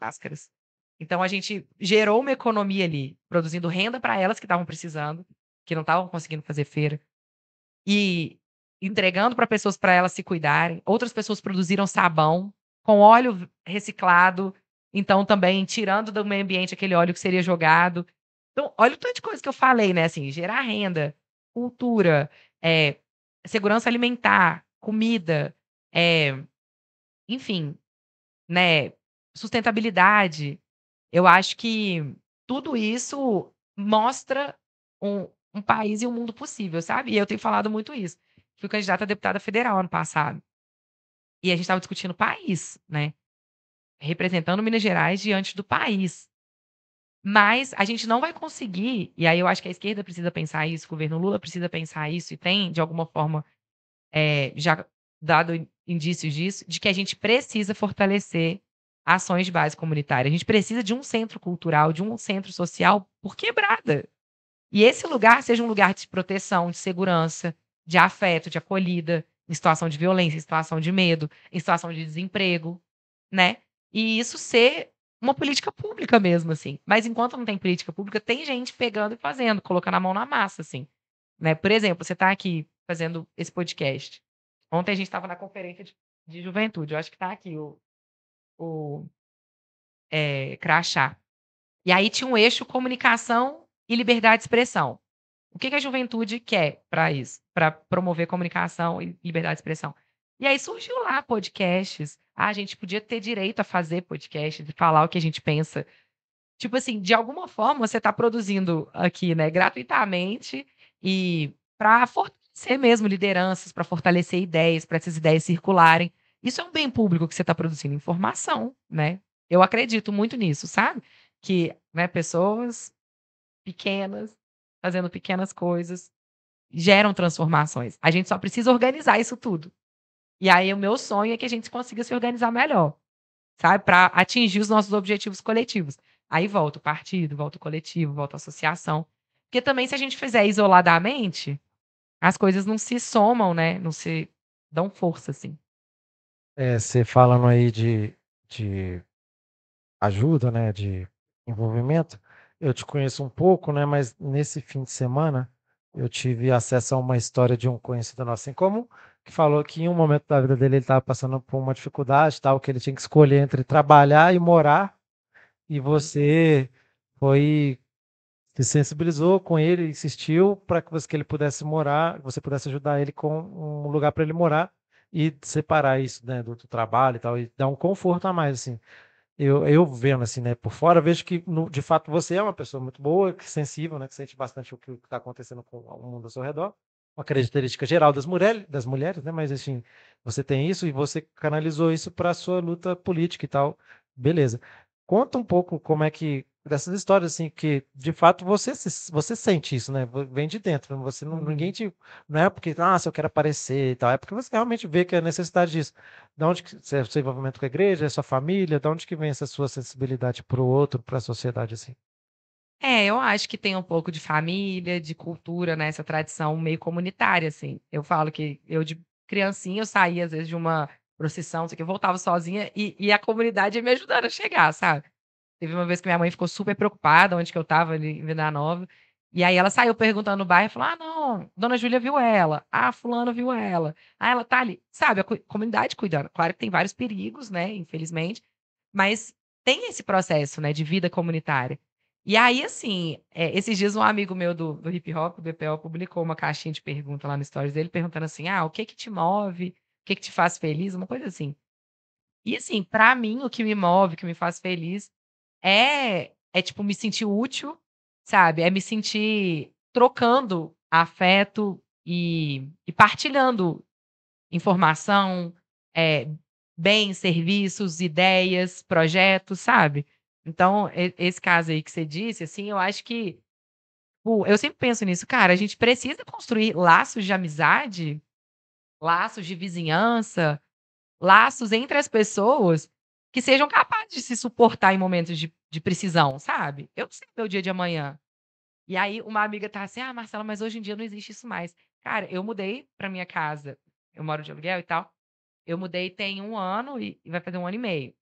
máscaras. Então a gente gerou uma economia ali, produzindo renda para elas que estavam precisando, que não estavam conseguindo fazer feira, e entregando para pessoas para elas se cuidarem. Outras pessoas produziram sabão com óleo reciclado, então também tirando do meio ambiente aquele óleo que seria jogado. Então, olha o tanto de coisa que eu falei, né? Assim, gerar renda, cultura, é, segurança alimentar, comida, é, enfim, né? sustentabilidade. Eu acho que tudo isso mostra um, um país e um mundo possível, sabe? E eu tenho falado muito isso. Fui candidata a deputada federal ano passado. E a gente estava discutindo país, né? Representando Minas Gerais diante do país. Mas a gente não vai conseguir, e aí eu acho que a esquerda precisa pensar isso, o governo Lula precisa pensar isso, e tem, de alguma forma, é, já dado indícios disso, de que a gente precisa fortalecer ações de base comunitária. A gente precisa de um centro cultural, de um centro social por quebrada. E esse lugar seja um lugar de proteção, de segurança, de afeto, de acolhida, em situação de violência, em situação de medo, em situação de desemprego, né? E isso ser uma política pública mesmo, assim. Mas enquanto não tem política pública, tem gente pegando e fazendo, colocando a mão na massa, assim. Né? Por exemplo, você está aqui fazendo esse podcast. Ontem a gente estava na conferência de, de juventude, eu acho que está aqui o, o é, crachá. E aí tinha um eixo comunicação e liberdade de expressão. O que, que a juventude quer para isso? Para promover comunicação e liberdade de expressão. E aí surgiu lá podcasts. Ah, a gente podia ter direito a fazer podcast, de falar o que a gente pensa. Tipo assim, de alguma forma você está produzindo aqui, né, gratuitamente e para fortalecer mesmo lideranças, para fortalecer ideias, para essas ideias circularem. Isso é um bem público que você está produzindo informação, né? Eu acredito muito nisso, sabe? Que né, pessoas pequenas, fazendo pequenas coisas, geram transformações. A gente só precisa organizar isso tudo. E aí o meu sonho é que a gente consiga se organizar melhor, sabe? Para atingir os nossos objetivos coletivos. Aí volta o partido, volta o coletivo, volta a associação. Porque também se a gente fizer isoladamente, as coisas não se somam, né? Não se dão força, assim. É, você falando aí de, de ajuda, né, de envolvimento, eu te conheço um pouco, né, mas nesse fim de semana eu tive acesso a uma história de um conhecido nosso em comum, que falou que em um momento da vida dele ele estava passando por uma dificuldade, tal, que ele tinha que escolher entre trabalhar e morar, e uhum. você foi se sensibilizou com ele, insistiu para que você que ele pudesse morar, você pudesse ajudar ele com um lugar para ele morar e separar isso né, do, do trabalho e tal, e dar um conforto a mais, assim. Eu, eu vendo assim, né, por fora, vejo que, no, de fato, você é uma pessoa muito boa, que sensível, né, que sente bastante o que está acontecendo com o mundo ao seu redor, uma característica geral das, mulher, das mulheres, né, mas, assim, você tem isso e você canalizou isso para a sua luta política e tal, beleza. Conta um pouco como é que dessas histórias assim que de fato você se, você sente isso né vem de dentro você não uhum. ninguém te não é porque ah se eu quero aparecer e tal é porque você realmente vê que a necessidade disso da onde que é seu envolvimento com a igreja é sua família da onde que vem essa sua sensibilidade para o outro para a sociedade assim é eu acho que tem um pouco de família de cultura né essa tradição meio comunitária assim eu falo que eu de criancinha eu saía às vezes de uma procissão, sei que eu voltava sozinha e, e a comunidade ia me ajudando a chegar, sabe? Teve uma vez que minha mãe ficou super preocupada onde que eu estava ali em Vila Nova. E aí ela saiu perguntando no bairro, falou: "Ah, não, Dona Júlia viu ela. Ah, fulano viu ela. Ah, ela tá ali". Sabe, a comunidade cuidando. Claro que tem vários perigos, né, infelizmente, mas tem esse processo, né, de vida comunitária. E aí, assim, é, esses dias um amigo meu do, do hip hop, do BPO, publicou uma caixinha de pergunta lá no stories dele, perguntando assim: "Ah, o que que te move? O que que te faz feliz?", uma coisa assim. E assim, para mim, o que me move, o que me faz feliz é, é tipo, me sentir útil, sabe? É me sentir trocando afeto e, e partilhando informação, é, eh, bens, serviços, ideias, projetos, sabe? Então, esse caso aí que você disse, assim, eu acho que. eu sempre penso nisso, cara, a gente precisa construir laços de amizade, laços de vizinhança, laços entre as pessoas que sejam capazes de se suportar em momentos de, de precisão, sabe? Eu sei meu dia de amanhã. E aí uma amiga tá assim: "Ah, Marcela, mas hoje em dia não existe isso mais". Cara, eu mudei para minha casa. Eu moro de aluguel e tal. Eu mudei tem um ano e, e vai fazer um ano e meio.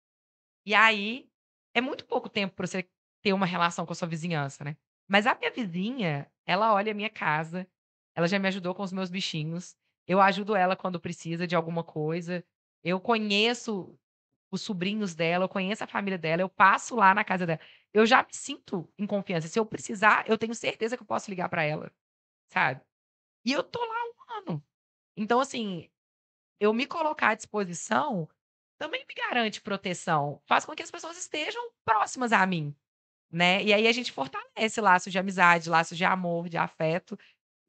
E aí é muito pouco tempo para você ter uma relação com a sua vizinhança, né? Mas a minha vizinha, ela olha a minha casa, ela já me ajudou com os meus bichinhos. Eu ajudo ela quando precisa de alguma coisa. Eu conheço os sobrinhos dela, eu conheço a família dela, eu passo lá na casa dela. Eu já me sinto em confiança. Se eu precisar, eu tenho certeza que eu posso ligar para ela, sabe? E eu tô lá um ano. Então, assim, eu me colocar à disposição também me garante proteção. Faz com que as pessoas estejam próximas a mim, né? E aí a gente fortalece laços de amizade, laços de amor, de afeto.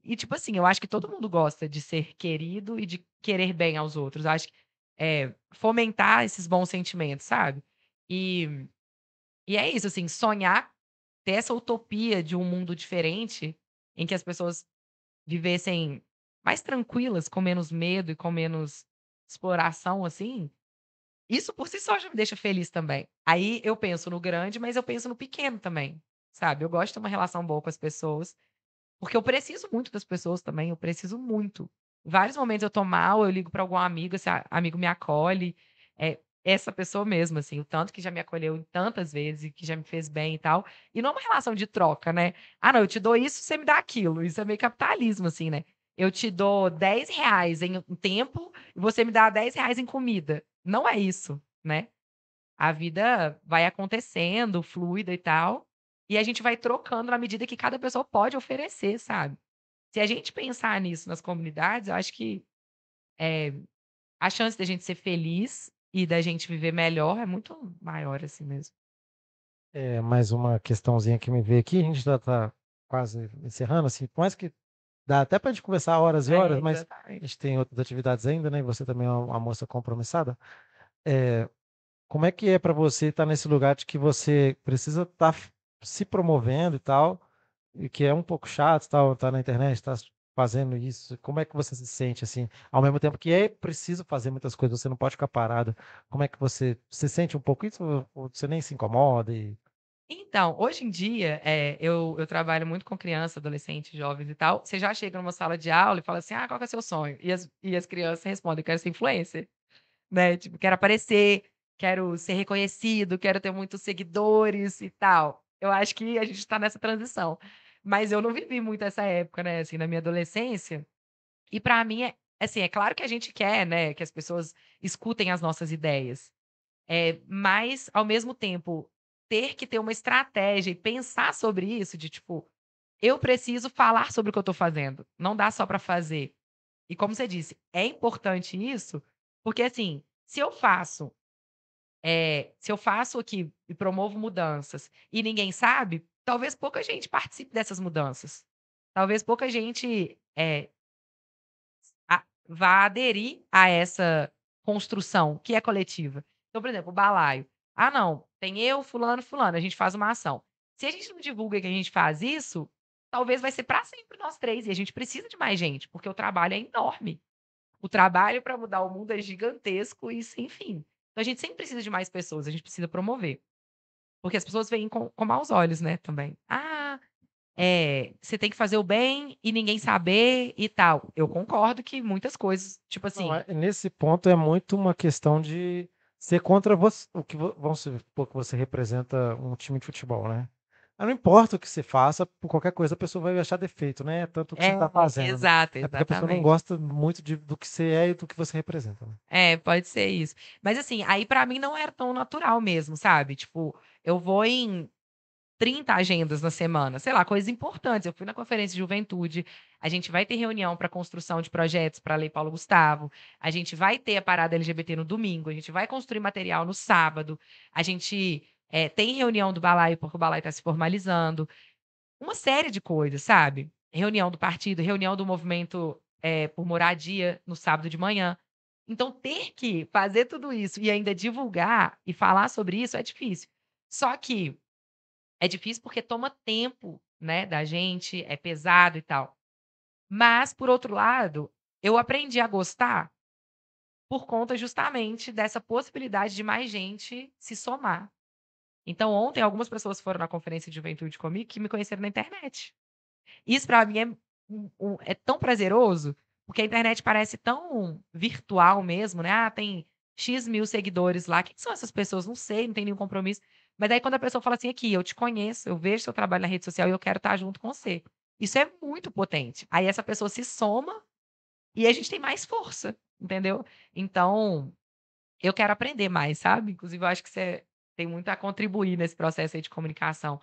E, tipo assim, eu acho que todo mundo gosta de ser querido e de querer bem aos outros. Eu acho que é, fomentar esses bons sentimentos, sabe? E, e é isso, assim, sonhar ter essa utopia de um mundo diferente em que as pessoas vivessem mais tranquilas, com menos medo e com menos exploração, assim, isso por si só já me deixa feliz também. Aí eu penso no grande, mas eu penso no pequeno também, sabe? Eu gosto de uma relação boa com as pessoas, porque eu preciso muito das pessoas também, eu preciso muito vários momentos eu tô mal, eu ligo para algum amigo, esse amigo me acolhe. É essa pessoa mesmo, assim, o tanto que já me acolheu tantas vezes, que já me fez bem e tal. E não é uma relação de troca, né? Ah, não, eu te dou isso, você me dá aquilo. Isso é meio capitalismo, assim, né? Eu te dou 10 reais em tempo e você me dá 10 reais em comida. Não é isso, né? A vida vai acontecendo, fluida e tal. E a gente vai trocando na medida que cada pessoa pode oferecer, sabe? se a gente pensar nisso nas comunidades, eu acho que é, a chance da gente ser feliz e da gente viver melhor é muito maior assim mesmo. É, mais uma questãozinha que me veio aqui, a gente já está quase encerrando, assim, por mais que dá até para a gente conversar horas e é, horas, mas a gente tem outras atividades ainda, né? E você também é uma moça compromissada. É, como é que é para você estar tá nesse lugar de que você precisa estar tá se promovendo e tal, que é um pouco chato, tal, tá na internet, tá fazendo isso. Como é que você se sente assim, ao mesmo tempo que é preciso fazer muitas coisas, você não pode ficar parado. Como é que você se sente um pouco isso? Ou você nem se incomoda e... Então, hoje em dia, é, eu, eu, trabalho muito com crianças, adolescentes, jovens e tal. Você já chega numa sala de aula e fala assim: ah, qual é o seu sonho? E as, e as crianças respondem: eu quero ser influencer. Né? Tipo, quero aparecer, quero ser reconhecido, quero ter muitos seguidores e tal. Eu acho que a gente está nessa transição. Mas eu não vivi muito essa época, né? Assim, na minha adolescência. E para mim, é, assim, é claro que a gente quer, né? Que as pessoas escutem as nossas ideias. É, mas, ao mesmo tempo, ter que ter uma estratégia e pensar sobre isso, de tipo, eu preciso falar sobre o que eu estou fazendo. Não dá só para fazer. E como você disse, é importante isso, porque assim, se eu faço, é, se eu faço aqui e promovo mudanças e ninguém sabe, talvez pouca gente participe dessas mudanças. Talvez pouca gente é, a, vá aderir a essa construção que é coletiva. Então, por exemplo, o balaio. Ah, não, tem eu, fulano, fulano, a gente faz uma ação. Se a gente não divulga que a gente faz isso, talvez vai ser para sempre nós três e a gente precisa de mais gente, porque o trabalho é enorme. O trabalho para mudar o mundo é gigantesco e sem fim. Então a gente sempre precisa de mais pessoas, a gente precisa promover. Porque as pessoas veem com, com maus olhos, né, também. Ah, é, você tem que fazer o bem e ninguém saber e tal. Eu concordo que muitas coisas, tipo assim. Não, é, nesse ponto é muito uma questão de ser contra você, o que vamos supor que você representa um time de futebol, né? Ah, não importa o que você faça, por qualquer coisa a pessoa vai achar defeito, né? É tanto o que é, você está fazendo. Exato, exatamente. É porque a pessoa não gosta muito de, do que você é e do que você representa. Né? É, pode ser isso. Mas assim, aí para mim não era tão natural mesmo, sabe? Tipo, eu vou em 30 agendas na semana, sei lá, coisas importantes. Eu fui na conferência de juventude, a gente vai ter reunião para construção de projetos para a Lei Paulo Gustavo, a gente vai ter a parada LGBT no domingo, a gente vai construir material no sábado, a gente é, tem reunião do balaio, porque o balaio está se formalizando. Uma série de coisas, sabe? Reunião do partido, reunião do movimento é, por moradia no sábado de manhã. Então, ter que fazer tudo isso e ainda divulgar e falar sobre isso é difícil. Só que é difícil porque toma tempo né, da gente, é pesado e tal. Mas, por outro lado, eu aprendi a gostar por conta justamente dessa possibilidade de mais gente se somar então, ontem, algumas pessoas foram na conferência de juventude comigo que me conheceram na internet. Isso, para mim, é, é tão prazeroso, porque a internet parece tão virtual mesmo, né? Ah, tem X mil seguidores lá. Quem são essas pessoas? Não sei, não tem nenhum compromisso. Mas aí, quando a pessoa fala assim, aqui, eu te conheço, eu vejo seu trabalho na rede social e eu quero estar tá junto com você. Isso é muito potente. Aí, essa pessoa se soma e a gente tem mais força, entendeu? Então, eu quero aprender mais, sabe? Inclusive, eu acho que você tem muito a contribuir nesse processo aí de comunicação,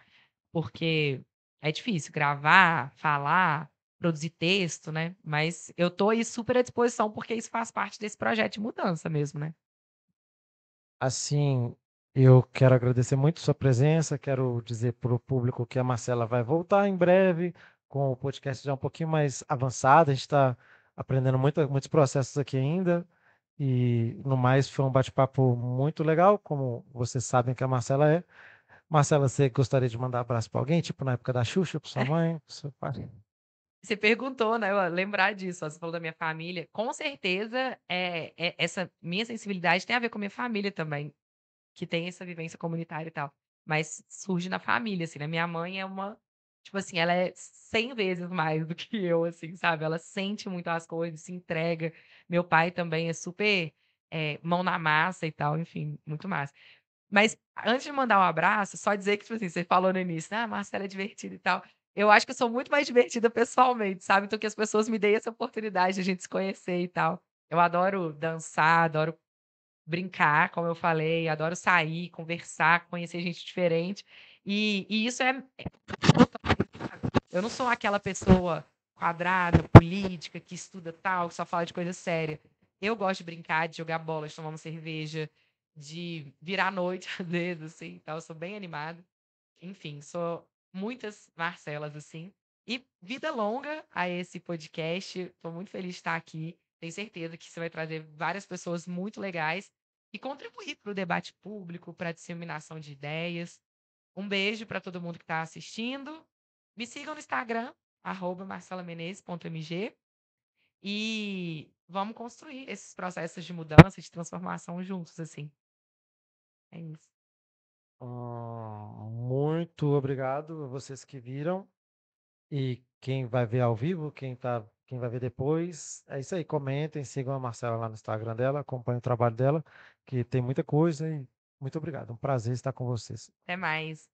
porque é difícil gravar, falar, produzir texto, né? Mas eu tô aí super à disposição porque isso faz parte desse projeto de mudança mesmo, né? Assim, eu quero agradecer muito sua presença, quero dizer para o público que a Marcela vai voltar em breve com o podcast já um pouquinho mais avançado, a gente está aprendendo muito, muitos processos aqui ainda. E no mais, foi um bate-papo muito legal, como vocês sabem que a Marcela é. Marcela, você gostaria de mandar um abraço para alguém, tipo na época da Xuxa, para sua mãe, para seu pai? <laughs> Você perguntou, né? lembrar disso, você falou da minha família. Com certeza, é, é, essa minha sensibilidade tem a ver com a minha família também, que tem essa vivência comunitária e tal. Mas surge na família, assim, né? Minha mãe é uma Tipo assim, ela é 100 vezes mais do que eu, assim, sabe? Ela sente muito as coisas, se entrega. Meu pai também é super é, mão na massa e tal, enfim, muito massa. Mas antes de mandar um abraço, só dizer que, tipo assim, você falou no início, ah, a Marcela é divertida e tal. Eu acho que eu sou muito mais divertida pessoalmente, sabe? Então que as pessoas me deem essa oportunidade de a gente se conhecer e tal. Eu adoro dançar, adoro brincar, como eu falei, adoro sair, conversar, conhecer gente diferente. E, e isso é, é eu não sou aquela pessoa quadrada, política, que estuda tal, que só fala de coisa séria. Eu gosto de brincar, de jogar bola, de tomar uma cerveja, de virar a noite às <laughs> vezes, assim, tal. Eu sou bem animada. Enfim, sou muitas Marcelas, assim. E vida longa a esse podcast. Estou muito feliz de estar aqui. Tenho certeza que você vai trazer várias pessoas muito legais e contribuir para o debate público, para a disseminação de ideias. Um beijo para todo mundo que está assistindo me sigam no Instagram, arroba marcelamenezes.mg e vamos construir esses processos de mudança, de transformação juntos, assim. É isso. muito obrigado a vocês que viram e quem vai ver ao vivo, quem tá, quem vai ver depois. É isso aí, comentem, sigam a Marcela lá no Instagram dela, acompanhem o trabalho dela, que tem muita coisa e muito obrigado. Um prazer estar com vocês. Até mais.